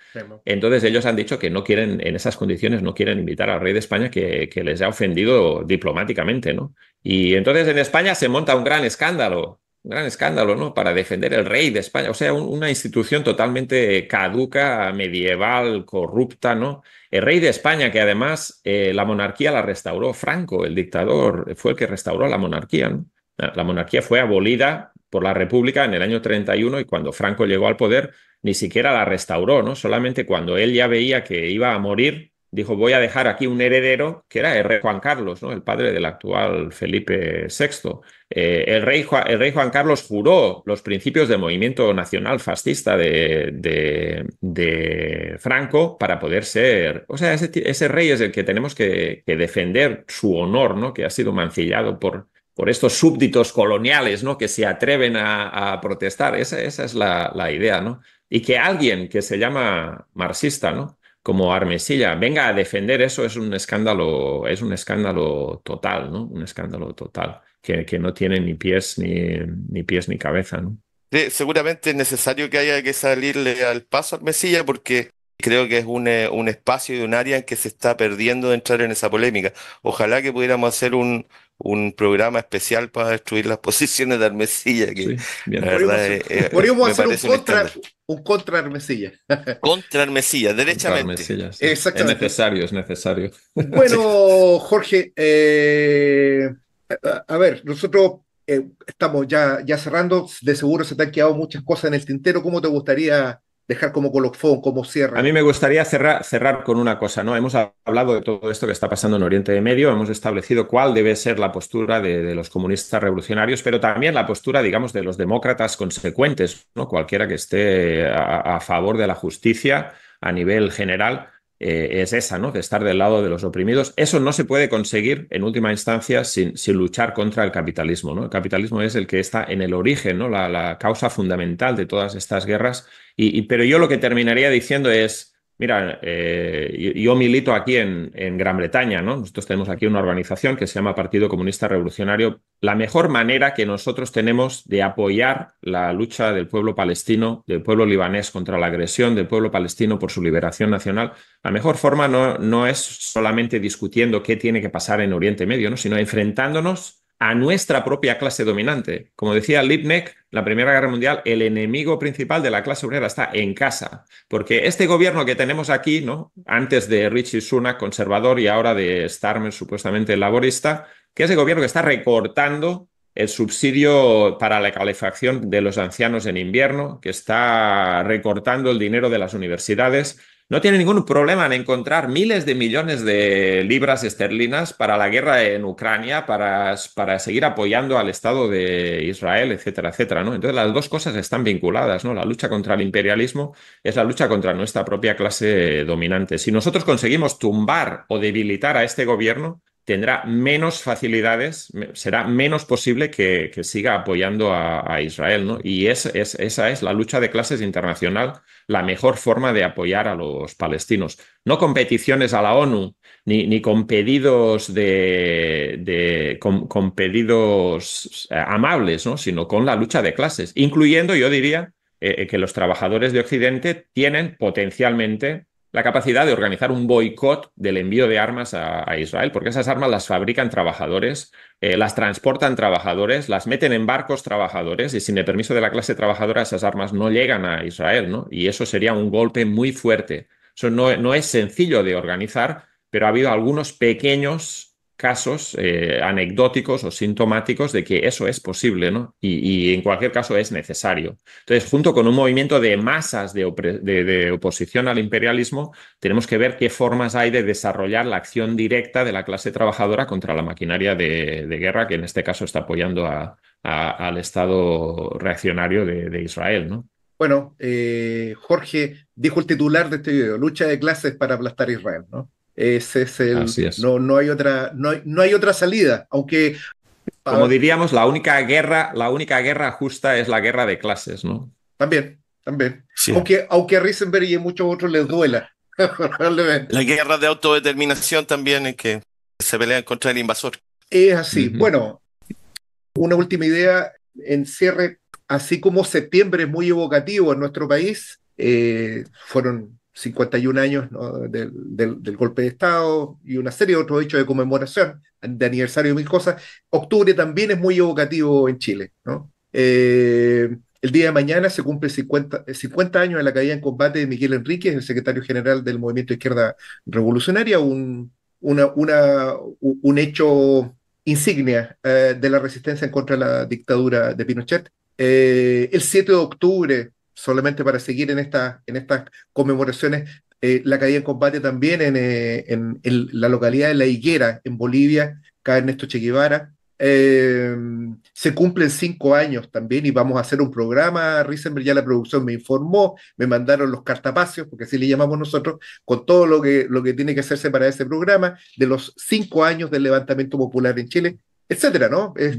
entonces ellos han dicho que no quieren, en esas condiciones, no quieren invitar al rey de España que, les ha ofendido diplomáticamente, ¿no? Y entonces en España se monta un gran escándalo, un gran escándalo, ¿no? Para defender el rey de España, o sea, una institución totalmente caduca, medieval, corrupta, ¿no? El rey de España, que además eh, la monarquía la restauró Franco, el dictador, fue el que restauró la monarquía, La monarquía fue abolida por la República en el año 31 y cuando Franco llegó al poder ni siquiera la restauró, ¿no? Solamente cuando él ya veía que iba a morir, dijo, voy a dejar aquí un heredero, que era el rey Juan Carlos, ¿no? El padre del actual Felipe VI. Eh, el, rey Juan, el, rey Juan, Carlos juró los principios del movimiento nacional fascista de, Franco para poder ser... O sea, ese, rey es el que tenemos que, que defender su honor, ¿no? Que ha sido mancillado por, por estos súbditos coloniales ¿no? que se atreven a, protestar. Esa, esa es la, idea, ¿no? Y que alguien que se llama marxista, ¿no? Como Armesilla, venga a defender eso es un escándalo, es un escándalo total, ¿no? Un escándalo total, que, no tiene ni pies ni, ni pies ni cabeza, ¿no? seguramente es necesario que haya que salirle al paso a Armesilla porque creo que es un, eh, un espacio y un área en que se está perdiendo de entrar en esa polémica. Ojalá que pudiéramos hacer un, un programa especial para destruir las posiciones de Armesilla, que la verdad Podríamos hacer un contra, un contra Armesilla. Contra Armesilla, derechamente. Es necesario, es necesario. Bueno, Jorge, eh, a ver, nosotros eh, estamos ya, ya cerrando, de seguro se te han quedado muchas cosas en el tintero, ¿cómo te gustaría dejar como colofón, como cierre. A mí me gustaría cerrar, cerrar con una cosa, ¿no? Hemos hablado de todo esto que está pasando en Oriente de Medio, hemos establecido cuál debe ser la postura de, los comunistas revolucionarios, pero también la postura, digamos, de los demócratas consecuentes, ¿no? Cualquiera que esté a favor de la justicia a nivel general eh, es esa, ¿no? De estar del lado de los oprimidos. Eso no se puede conseguir en última instancia sin, sin luchar contra el capitalismo, ¿no? El capitalismo es el que está en el origen, ¿no? La, la causa fundamental de todas estas guerras. y, pero yo lo que terminaría diciendo es, Mira, eh, yo milito aquí en, en, Gran Bretaña, ¿no? Nosotros tenemos aquí una organización que se llama Partido Comunista Revolucionario. La mejor manera que nosotros tenemos de apoyar la lucha del pueblo palestino, del pueblo libanés contra la agresión del pueblo palestino por su liberación nacional, la mejor forma no, no es solamente discutiendo qué tiene que pasar en Oriente Medio, ¿no? sino enfrentándonos a nuestra propia clase dominante. Como decía Lipnek, la Primera Guerra Mundial, el enemigo principal de la clase obrera está en casa, porque este gobierno que tenemos aquí, ¿no? antes de Richie Sunak, conservador, y ahora de Starmer, supuestamente laborista, que es el gobierno que está recortando el subsidio para la calefacción de los ancianos en invierno, que está recortando el dinero de las universidades, no tiene ningún problema en encontrar miles de millones de libras esterlinas para la guerra en Ucrania, para, para seguir apoyando al Estado de Israel, etcétera, etcétera. ¿no? Entonces las dos cosas están vinculadas. ¿no? La lucha contra el imperialismo es la lucha contra nuestra propia clase dominante. Si nosotros conseguimos tumbar o debilitar a este gobierno, tendrá menos facilidades, será menos posible que, siga apoyando a, Israel. ¿no? Y esa es la lucha de clases internacional, la mejor forma de apoyar a los palestinos. No con peticiones a la ONU, ni, ni con pedidos de, con, pedidos eh, amables, ¿no? sino con la lucha de clases, incluyendo, yo diría, eh, eh, que los trabajadores de Occidente tienen potencialmente la capacidad de organizar un boicot del envío de armas a, Israel, porque esas armas las fabrican trabajadores, eh, las transportan trabajadores, las meten en barcos trabajadores y sin el permiso de la clase trabajadora esas armas no llegan a Israel, ¿no? Y eso sería un golpe muy fuerte. Eso no, no es sencillo de organizar, pero ha habido algunos pequeños casos eh, anecdóticos o sintomáticos de que eso es posible, ¿no? Y, en cualquier caso es necesario. Entonces, junto con un movimiento de masas de, oposición al imperialismo, tenemos que ver qué formas hay de desarrollar la acción directa de la clase trabajadora contra la maquinaria de, guerra, que en este caso está apoyando al Estado reaccionario de, Israel, ¿no? Bueno, eh, Jorge dijo el titular de este video, lucha de clases para aplastar Israel, ¿no? Ese es el, No, no, hay otra, no, no hay otra salida, aunque... Como diríamos, la única guerra, la única guerra justa es la guerra de clases, ¿no? También, también. Sí. Aunque, aunque a Risenberg y a muchos otros les duela. la guerra de autodeterminación también en que se pelean contra el invasor. Es así. Bueno, una última idea en cierre. Así como septiembre es muy evocativo en nuestro país, eh, fueron 51 años del, golpe de Estado y una serie de otros hechos de conmemoración, de aniversario y mil cosas. Octubre también es muy evocativo en Chile. ¿no? Eh, el día de mañana se cumple 50, 50 años de la caída en combate de Miguel Enríquez, el secretario general del Movimiento Izquierda Revolucionaria, un, una, un hecho insignia eh, de la resistencia en contra de la dictadura de Pinochet. Eh, el 7 de octubre solamente para seguir en, esta, en estas conmemoraciones, eh, la caída en combate también eh, en, la localidad de La Higuera, en Bolivia, cae Ernesto Che Guevara. Em, se cumplen cinco años también y vamos a hacer un programa. Risenberg ya la producción me informó, me mandaron los cartapacios, porque así le llamamos nosotros, con todo lo que, tiene que hacerse para ese programa, de los cinco años del levantamiento popular en Chile, etcétera, ¿no? es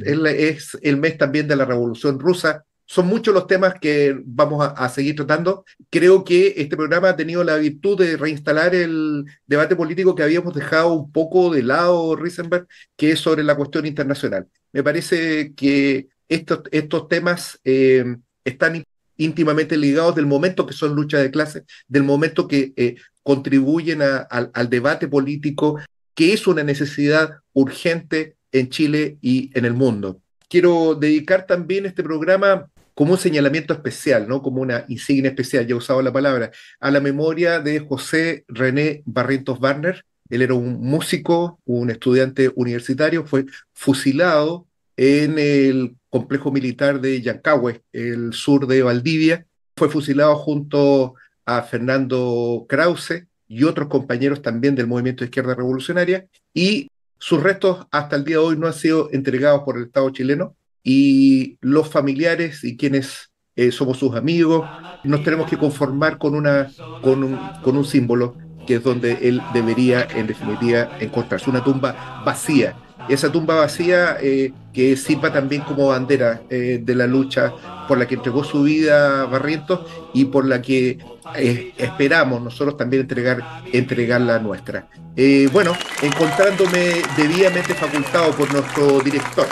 el mes también de la Revolución Rusa, son muchos los temas que vamos a, seguir tratando. Creo que este programa ha tenido la virtud de reinstalar el debate político que habíamos dejado un poco de lado, Risenberg, que es sobre la cuestión internacional. Me parece que estos, estos temas eh, están íntimamente ligados del momento que son lucha de clases, del momento que eh, contribuyen al debate político, que es una necesidad urgente en Chile y en el mundo quiero dedicar también este programa como un señalamiento especial, ¿no? como una insignia especial, ya he usado la palabra, a la memoria de José René Barrientos Barner. Él era un músico, un estudiante universitario, fue fusilado en el complejo militar de Yancahue, el sur de Valdivia. Fue fusilado junto a Fernando Krause y otros compañeros también del movimiento de izquierda revolucionaria. Y sus restos hasta el día de hoy no han sido entregados por el Estado chileno y los familiares y quienes eh, somos sus amigos, nos tenemos que conformar con, una, con, un, con un símbolo que es donde él debería, en definitiva, encontrarse, una tumba vacía. Esa tumba vacía eh, que sirva también como bandera eh, de la lucha por la que entregó su vida Barrientos y por la que eh, esperamos nosotros también entregar, entregar la nuestra. Eh, bueno, encontrándome debidamente facultado por nuestro director,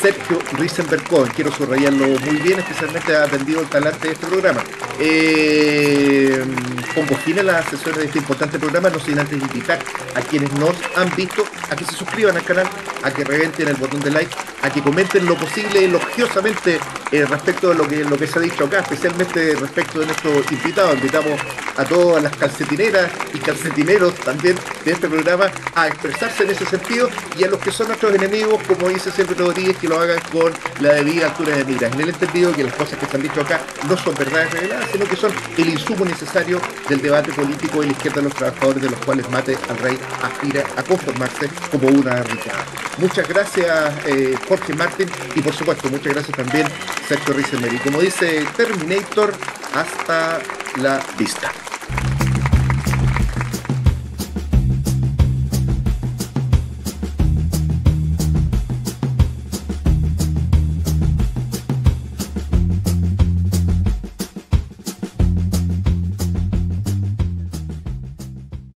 Sergio Risenberg Cohen, quiero subrayarlo muy bien, especialmente ha atendido el talante de este programa. Eh, pongo fin a las de este importante programa, no sin antes invitar a quienes nos han visto a que se suscriban al canal, a que reventen el botón de like, que comenten lo posible elogiosamente eh, respecto de lo que, lo que se ha dicho acá, especialmente respecto de nuestros invitados. Invitamos a todas las calcetineras y calcetineros también de este programa a expresarse en ese sentido y a los que son nuestros enemigos, como dice siempre Rodríguez, que lo hagan con la debida altura de miras. En el entendido que las cosas que se han dicho acá no son verdades reveladas, sino que son el insumo necesario del debate político de la izquierda de los trabajadores, de los cuales Mate al Rey aspira a conformarse como una rica Muchas gracias eh, por Martín y por supuesto muchas gracias también Sergio Rizemer. como dice Terminator, hasta la vista.